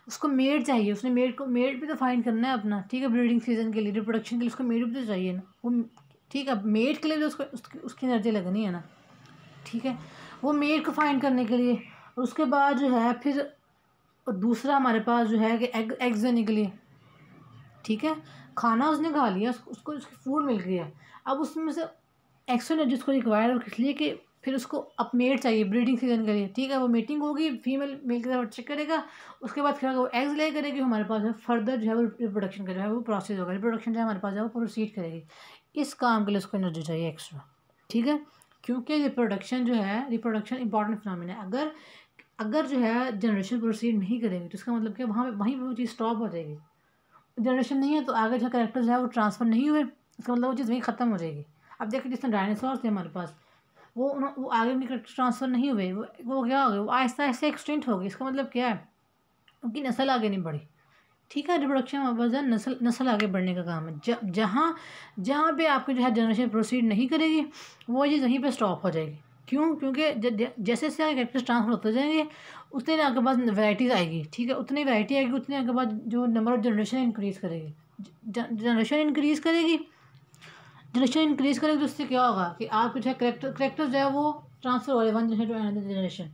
उसको मेड चाहिए उसने मेड को मेड भी तो फाइंड करना है अपना ठीक है ब्रीडिंग सीजन के लिए रिप्रोडक्शन के लिए उसको मेड भी तो चाहिए ना वो ठीक है मेड के लिए भी उसको उसकी उसकी एनर्जी लगनी है ना ठीक है वो मेड को फाइंड करने के लिए और उसके बाद जो है फिर दूसरा हमारे पास जो है कि एग एग्स देने के लिए ठीक है खाना उसने खा लिया उसको उसकी फूड मिल गया अब उसमें से एक्सो ने जिसको रिक्वायर और इसलिए कि फिर उसको अब मेट चाहिए ब्रीडिंग सीजन के लिए ठीक है वो मेटिंग होगी फीमेल मेल के साथ चेक करेगा उसके बाद फिर वो एग्स ले करेगी हमारे पास है फर्दर जो है वो रिप्रोडक्शन का जो है वो प्रोसेस होगा रिप्रोडक्शन जो है हमारे पास है वो प्रोसीड करेगी इस काम के लिए उसको एनर्जी चाहिए एक्स्ट्रा ठीक है क्योंकि रिप्रोडक्शन जो है रिप्रोडक्शन इंपॉर्टेंट फिनमिना है अगर अगर जो है जनरेशन प्रोसीड नहीं करेगी तो उसका मतलब क्या वहाँ पर वहीं पर वो चीज़ स्टॉप हो जाएगी जनरेशन नहीं है तो आगे जो करेक्टर्स हैं वो ट्रांसफ़र नहीं हुए इसका मतलब वो चीज़ वहीं ख़त्म हो जाएगी अब देखिए जिसमें डायनासोर थे हमारे पास वो वो आगे उनके करेक्टर ट्रांसफ़र नहीं हुए वो वो क्या हो गए वो आहिस्ता आहिस्ता एक्सटेंट हो गए इसका मतलब क्या है उनकी नस्ल आगे नहीं बढ़ी ठीक है रिप्रोडक्शन वजन नस्ल नस्ल आगे बढ़ने का काम है जहाँ जहाँ पे आपकी जो है जनरेशन प्रोसीड नहीं करेगी वो चीज़ वहीं पर स्टॉप हो जाएगी क्यों क्योंकि जैसे जैसे कैरेक्टर्स ट्रांसफर होते जाएंगे उतने आपके पास वैराइटीज़ आएगी ठीक है उतनी वैराइटी आएगी उतने आपके पास जो नंबर ऑफ जनरेशन इंक्रीज़ करेगी जनरेशन इंक्रीज़ करेगी जनरेशन इंक्रीज़ करेगी तो उससे क्या होगा कि आपके जो है करेक्टर करेक्टर जो है वो ट्रांसफ़र हो रहे one generation to another generation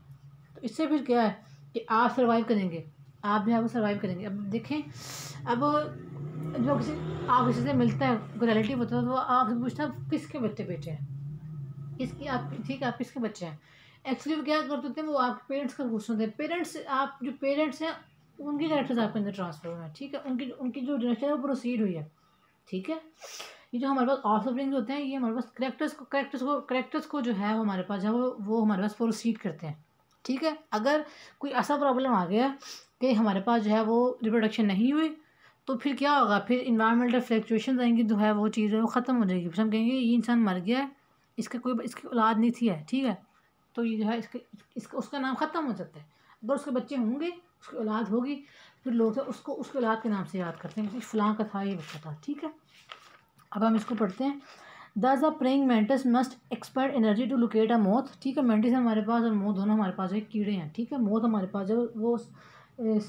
तो इससे फिर क्या है कि आप सर्वाइव करेंगे आप जो है वो सर्वाइव करेंगे अब देखें अब जो किसी आप किसी से मिलता है कोई रिलेटिव होता है तो आपसे पूछता है किसके बच्चे बेटे हैं इसकी आप ठीक है आप इसके बच्चे हैं एक्चुअली वो क्या करते हैं वो आपके पेरेंट्स का गुस्सा होते हैं पेरेंट्स आप जो पेरेंट्स हैं उनके कैरेक्टर्स आपके अंदर ट्रांसफर हुए हैं ठीक है उनकी उनकी जो जनरेशन है वो प्रोसीड हुई है ठीक है ये जो हमारे पास ऑफ होते हैं ये हमारे पास करेक्टर्स को करेक्टर्स को करेक्टर्स को जो है वो हमारे पास है वो वो हमारे पास प्रोसीड करते हैं ठीक है अगर कोई ऐसा प्रॉब्लम आ गया कि हमारे पास जो है वो रिप्रोडक्शन नहीं हुई तो फिर क्या होगा फिर इन्वायरमेंटल फ्लैक्चुएशन आएंगी जो है वो चीज़ है वो ख़त्म हो जाएगी फिर हम कहेंगे ये इंसान मर गया है इसके कोई इसकी औलाद नहीं थी है ठीक है तो ये जो है इसके इसका उसका नाम ख़त्म हो जाता है अगर उसके बच्चे होंगे उसकी औलाद होगी फिर लोग तो उसको उसके औलाद के नाम से याद करते हैं फ़लाँ का था ये बच्चा था ठीक है अब हम इसको पढ़ते हैं thus a praying mantis must expend energy to locate a moth ठीक है मेंटिस हमारे पास और मोथ दोनों हमारे पास एक कीड़े हैं ठीक है मोथ हमारे पास जो वो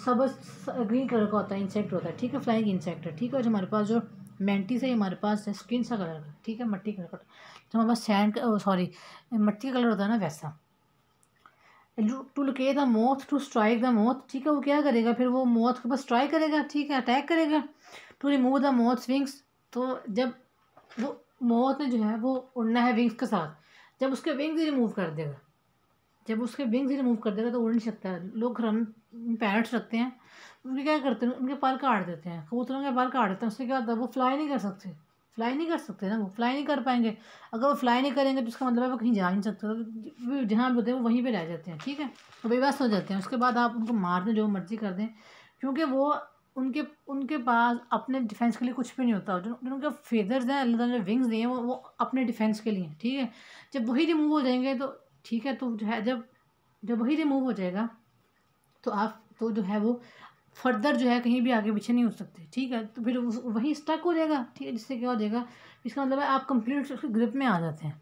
सबस ग्रीन कलर का होता है इंसेक्ट होता है ठीक है फ्लाइंग इंसेक्ट है ठीक है और हमारे पास जो से ही हमारे पास स्किन सा कलर ठीक है मट्टी कलर जो तो हमारे पास सैंड सॉरी मट्टी का कलर होता है ना वैसा to look the moth to strike the moth ठीक है वो क्या करेगा फिर वो मोथ के पास स्ट्राइक करेगा ठीक है अटैक करेगा to remove the moth wings तो जब वो मोथ ने जो है वो उड़ना है विंग्स के साथ जब उसके विंग्स रिमूव कर देगा जब उसके विंग्स रिमूव कर देगा तो उड़ नहीं सकता लोग घर पैरट्स रखते हैं उनके क्या करते हैं उनके पाल काट देते हैं कबूतरों के पाल काट देते हैं उससे क्या होता है वो फ्लाई नहीं कर सकते फ्लाई नहीं कर सकते ना वो फ्लाई नहीं कर पाएंगे अगर वो फ्लाई नहीं करेंगे तो उसका मतलब है वो कहीं जा नहीं सकते तो जहाँ भी होते हैं वो वहीं पर रह जाते हैं ठीक है वो बेबस हो जाते हैं उसके बाद आप उनको मार दें जो मर्ज़ी कर दें क्योंकि वो उनके उनके पास अपने डिफेंस के लिए कुछ भी नहीं होता जो उनके फेदर्स हैं अल्लाह ने विंग्स दिए हैं वो वो अपने डिफेंस के लिए ठीक है जब वही रिमूव हो जाएंगे तो ठीक है तो जो है जब जब वही रिमूव हो जाएगा तो आप तो जो है वो फर्दर जो है कहीं भी आगे पीछे नहीं हो सकते ठीक है तो फिर वही स्टक हो जाएगा ठीक है जिससे क्या हो जाएगा इसका मतलब है आप कम्प्लीट ग्रिप में आ जाते हैं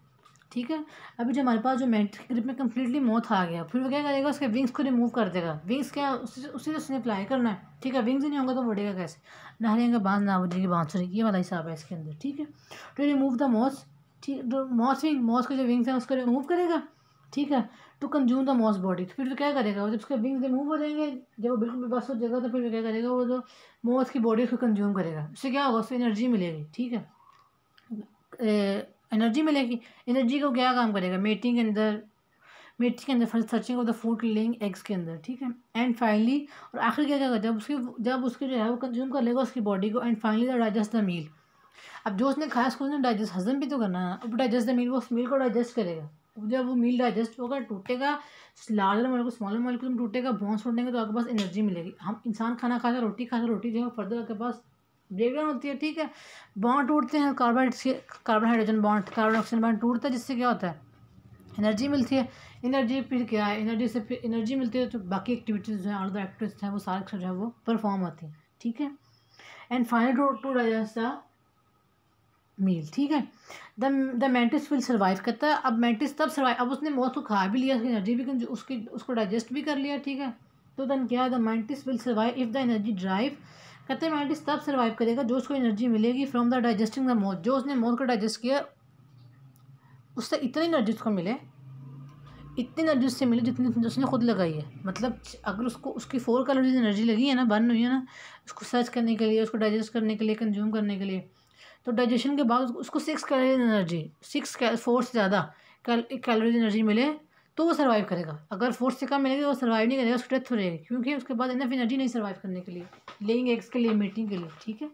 ठीक है अभी जो हमारे पास जो मैग्नेटिक ग्रिप में कम्प्लीटली मौत आ गया फिर वो क्या करेगा उसके विंग्स को रिमूव कर देगा विंग्स क्या उसी उसे से उसने अप्लाई करना है ठीक है विंग्स नहीं होगा तो बढ़ेगा कैसे ना हरेगा बांस ना बजेगी बांसुरी ये वाला हिसाब है इसके अंदर ठीक है तो रिमूव द मॉस ठीक मॉस विंग मॉस के जो विंग्स हैं उसको रिमूव करेगा ठीक है to consume the moth body तो फिर वो क्या करेगा वो जब उसके विंग्स रिमूव हो जाएंगे जब वो बिल्कुल बस हो जाएगा तो फिर वो क्या करेगा वो जो मॉस की बॉडी उसको कंज्यूम करेगा उससे क्या होगा उससे एनर्जी मिलेगी ठीक है एनर्जी मिलेगी एनर्जी का क्या काम करेगा मेटिंग के अंदर मेटिंग के अंदर first searching of the food laying eggs के अंदर ठीक है एंड फाइनली और आखिर क्या करेगा जब उसकी जब उसकी जो है वो कंज्यूम कर लेगा उसकी बॉडी को and finally the digest the meal अब जो उसने खाया उसको उसने डाइजेस्ट हजम भी तो करना है अब डाइजेस्ट द मील वो उस मील को डाइजेस्ट करेगा जब वो मील डाइजेस्ट होगा टूटेगा लार्जर मॉलिक्यूल स्मॉलर मॉलिक्यूल में टूटेगा बॉन्स टूटेंगे तो आपके पास एनर्जी मिलेगी हम इंसान खाना खाता है रोटी खाता रोटी जो है फर्दर आपके पास ब्रेकडाउन होती है ठीक है बॉन्ड टूटते हैं carbon carbon hydrogen bond carbon oxygen bond टूटता है जिससे क्या होता है एनर्जी मिलती है एनर्जी फिर क्या है एनर्जी से फिर एनर्जी मिलती है तो बाकी एक्टिविटीज़ जो है अलदर एक्टिविटीज़ हैं वो सारे जो है वो परफॉर्म होती हैं ठीक है and final to digest meal ठीक है the the mantis will survive करता है अब मेंटिस तब सर्वाइव अब उसने मौत को खा भी लिया उसकी एनर्जी भी उसकी उसको डाइजेस्ट भी कर लिया ठीक है तो दैन क्या है the mantis will survive if the energy derived कहते हैं मेंटिस तब सर्वाइव करेगा जो उसको एनर्जी मिलेगी फ्रॉम द डाइजेस्टिंग द मौत जो उसने मौत को डाइजेस्ट किया उससे इतनी एनर्जी उसको मिले इतनी एनर्जी उससे मिली जितनी उसने खुद लगाई है मतलब अगर उसको उसकी फोर कलर एनर्जी लगी है ना बर्न हुई है ना उसको सर्च करने के लिए उसको डाइजेस्ट करने के लिए कंज्यूम करने के लिए तो डाइजेशन के बाद उसको six calories energy six four से ज़्यादा कैलोरीज एनर्जी मिले तो वो सर्वाइव करेगा अगर फोर्स से कम मिलेगी तो वो सर्वाइव नहीं करेगा उसकी डेथ हो जाएगी क्योंकि उसके बाद इनफ एनर्जी नहीं सर्वाइव करने के लिए लेंगे एग्स के लिए मीटिंग के लिए ठीक है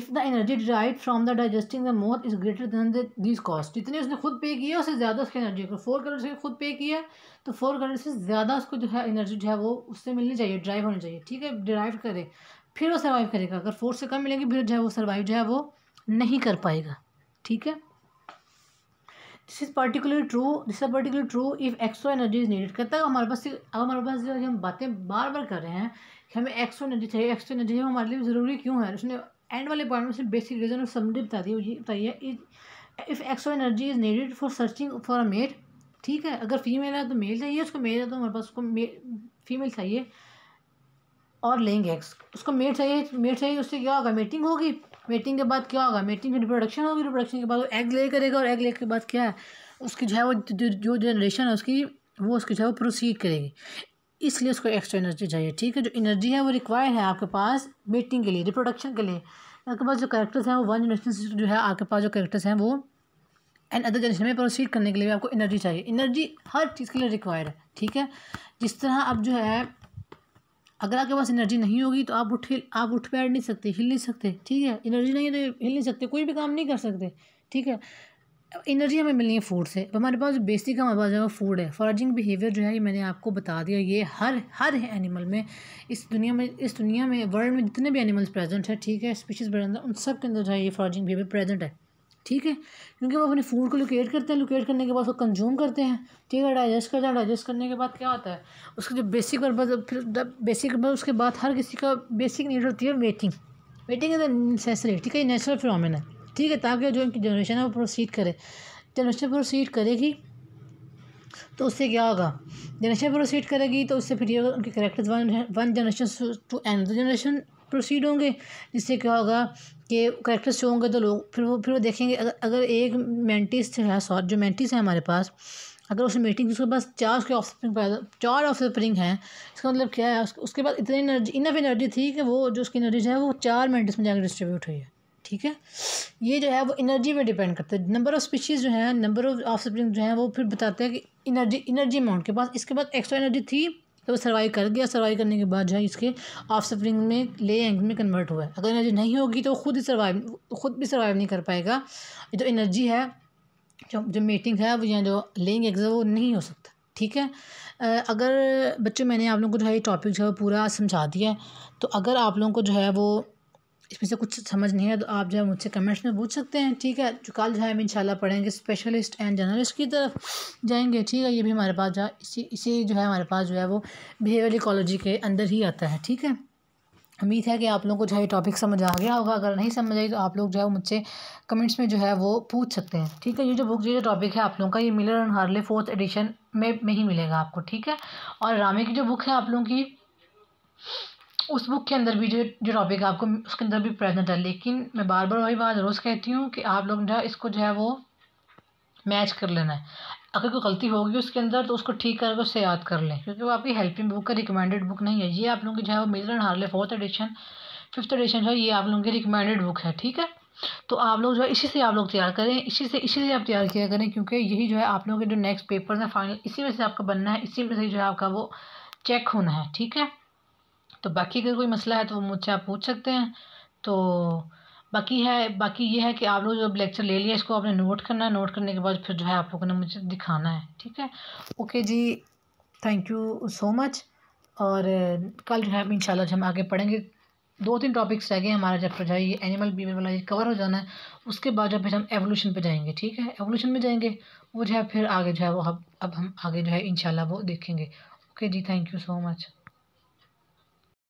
if the energy derive from the digesting the moth is greater than this cost जितने उसने खुद पे किया उससे ज़्यादा उसकी एनर्जी को फोर कलर से खुद पे किया तो फोर कलर से ज़्यादा उसको जो है एनर्जी जो है वो उससे मिलनी चाहिए ड्राइव होनी चाहिए ठीक है डिराइव करे फिर वो सर्वाइव करेगा अगर फोर्स से कम मिलेंगे फिर जो है वो सर्वाइव जो है वो नहीं कर पाएगा ठीक है this is particular true this is particular true if extra energy is needed कहता है हमारे पास अब हमारे पास जो हम बातें बार बार कर रहे हैं कि हमें एक्सो एनर्जी चाहिए एक्सो एनर्जी हम हमारे लिए ज़रूरी क्यों है उसने एंड वाले पॉइंट में उसने बेसिक रीज़न और समरी बता दी ये बताइए if extra energy is needed for searching for a mate ठीक है अगर फीमेल है तो मेल चाहिए उसको मेल है तो हमारे पास उसको फीमेल चाहिए और लेंगे एक्स उसको मेट चाहिए मेट चाहिए उससे क्या होगा मेटिंग होगी मेटिंग के बाद क्या होगा मेटिंग की रिप्रोडक्शन होगी रिप्रोडक्शन के बाद वो एग ले करेगा और एग ले के बाद क्या है उसकी जो है वो जो जनरेशन है उसकी वो उसकी जो है वो प्रोसीड करेगी इसलिए उसको एक्स्ट्रा एनर्जी चाहिए ठीक है जो एनर्जी है वो रिक्वायर्ड है आपके पास मेटिंग के लिए रिप्रोडक्शन के लिए आपके पास जो करेक्टर्स हैं वो वन जनरेशन से जो है आपके पास जो करेक्टर्स हैं वो एंड अदर जनरेशन में प्रोसीड करने के लिए भी आपको एनर्जी चाहिए एनर्जी हर चीज़ के लिए रिक्वायर्ड है ठीक है जिस तरह अब जो है अगर आपके पास एनर्जी नहीं होगी तो आप उठ आप उठ बैठ नहीं सकते हिल नहीं सकते ठीक है एनर्जी नहीं है तो हिल नहीं सकते कोई भी काम नहीं कर सकते ठीक है एनर्जी हमें मिलनी है फूड से हमारे पास बेसिक हमारे पास जो है फूड है फॉरजिंग बिहेवियर जो है ये मैंने आपको बता दिया ये हर हर एनिमल में इस दुनिया में इस दुनिया में वर्ल्ड में जितने भी एनिमल्स प्रेजेंट है ठीक है स्पीशीज़ प्रेजेंट है उन सब के अंदर जो है ये फॉरजिंग बिहेवियर प्रेजेंट है ठीक है क्योंकि वो अपने फूड को लोकेट करते हैं लोकेट करने के बाद उसको कंज्यूम करते हैं ठीक है डाइजेस्ट करते हैं डाइजेस्ट करने के बाद क्या होता है उसका जो बेसिक मतलब पर्पज फिर बेसिक मतलब पर्पज उसके बाद हर किसी का बेसिक नीड होती है वेटिंग वेटिंग इज़ नेसेसरी ठीक है नेचुरल फिनोमिन है ठीक है ताकि जो इनकी जनरेशन है वो प्रोसीड करे जनरेशन प्रोसीड करेगी तो उससे क्या होगा जनरेशन प्रोसीड करेगी तो उससे फिर ये होगा उनके character one one generation to another generation proceed होंगे जिससे क्या होगा के करेक्टर शो होंगे तो लोग फिर वो फिर वो देखेंगे अगर अगर एक मैंटिस है सॉरी जो मैंटिस है हमारे पास अगर उस मीटिंग उसके पास चार उसके ऑफ चार ऑफ स्प्रिंग हैं इसका मतलब क्या है उसके पास इतनी एनर्जी इनफ एनर्जी थी कि वो जो उसकी एनर्जी है वो चार मेंटिस में जाकर डिस्ट्रीब्यूट हुई है ठीक है ये जो है वो एनर्जी पर डिपेंड करता है नंबर ऑफ स्पीशीज़ जो है नंबर ऑफ ऑफ स्प्रिंग जो है वो फिर बताते हैं कि एनर्जी एनर्जी अमाउंट के पास इसके पास एक्स्ट्रा एनर्जी थी तो वो सर्वाइव कर गया सर्वाइव करने के बाद जो है इसके ऑफ सफरिंग में ले एंग में कन्वर्ट हुआ है अगर एनर्जी नहीं होगी तो खुद ही सर्वाइव खुद भी सर्वाइव नहीं कर पाएगा जो तो एनर्जी है जो जो मेटिंग है वो या जो लेंग एग्ज वो नहीं हो सकता ठीक है अगर बच्चों मैंने आप लोगों को जो है ये टॉपिक जो है पूरा समझा दिया है तो अगर आप लोगों को जो है वो इसमें से कुछ समझ नहीं है तो आप जो है मुझसे कमेंट्स में पूछ सकते हैं ठीक है जो कल जो है हम इंशाल्लाह पढ़ेंगे स्पेशलिस्ट एंड जर्नलिस्ट की तरफ जाएंगे ठीक है ये भी हमारे पास जो है इसी इसी जो है हमारे पास जो है वो बिहेवियर इकोलॉजी के अंदर ही आता है ठीक है उम्मीद है कि आप लोगों को जो है टॉपिक समझ आ गया होगा अगर नहीं समझ आई तो आप लोग जो है मुझसे कमेंट्स में जो है वो पूछ सकते हैं ठीक है ये जो बुक ये जो टॉपिक है आप लोगों का ये Miller and Harley fourth edition में में ही मिलेगा आपको ठीक है और रामे की जो बुक है आप लोगों की उस बुक के अंदर भी जो जो टॉपिक आपको उसके अंदर भी प्रेजेंट है लेकिन मैं बार बार वही बात रोज़ कहती हूँ कि आप लोग जो है इसको जो है वो मैच कर लेना है अगर कोई गलती होगी उसके अंदर तो उसको ठीक करके उससे याद कर लें क्योंकि वो आपकी हेल्पिंग बुक का रिकमेंडेड बुक नहीं है ये आप लोगों की जो है वो Miller Harley fourth edition fifth edition जो है ये आप लोगों की रिकमेंडेड बुक है ठीक है तो आप लोग जो है इसी से आप लोग तैयार करें इसी से इसी से आप तैयार किया करें क्योंकि यही जो है आप लोगों के जो नेक्स्ट पेपर हैं फाइनल इसी में से आपका बनना है इसी में से जो है आपका वो चेक होना है ठीक है तो बाकी अगर कोई मसला है तो वो मुझसे आप पूछ सकते हैं तो बाकी है बाकी ये है कि आप लोग जो लेक्चर ले लिया इसको आपने नोट करना है नोट करने के बाद फिर जो है आप लोगों ने मुझे दिखाना है ठीक है ओके जी थैंक यू सो मच और कल जो है इंशाल्लाह जब हम आगे पढ़ेंगे दो तीन टॉपिक्स रह गए हमारा चैप्टर जो है ये एनिमल बीवी वाला ये कवर हो जाना है उसके बाद जब फिर हम एवोल्यूशन पर जाएंगे ठीक है एवोल्यूशन में जाएंगे वो जो है फिर आगे जो है वो अब अब हम आगे जो है इंशाल्लाह वो देखेंगे ओके जी थैंक यू सो मच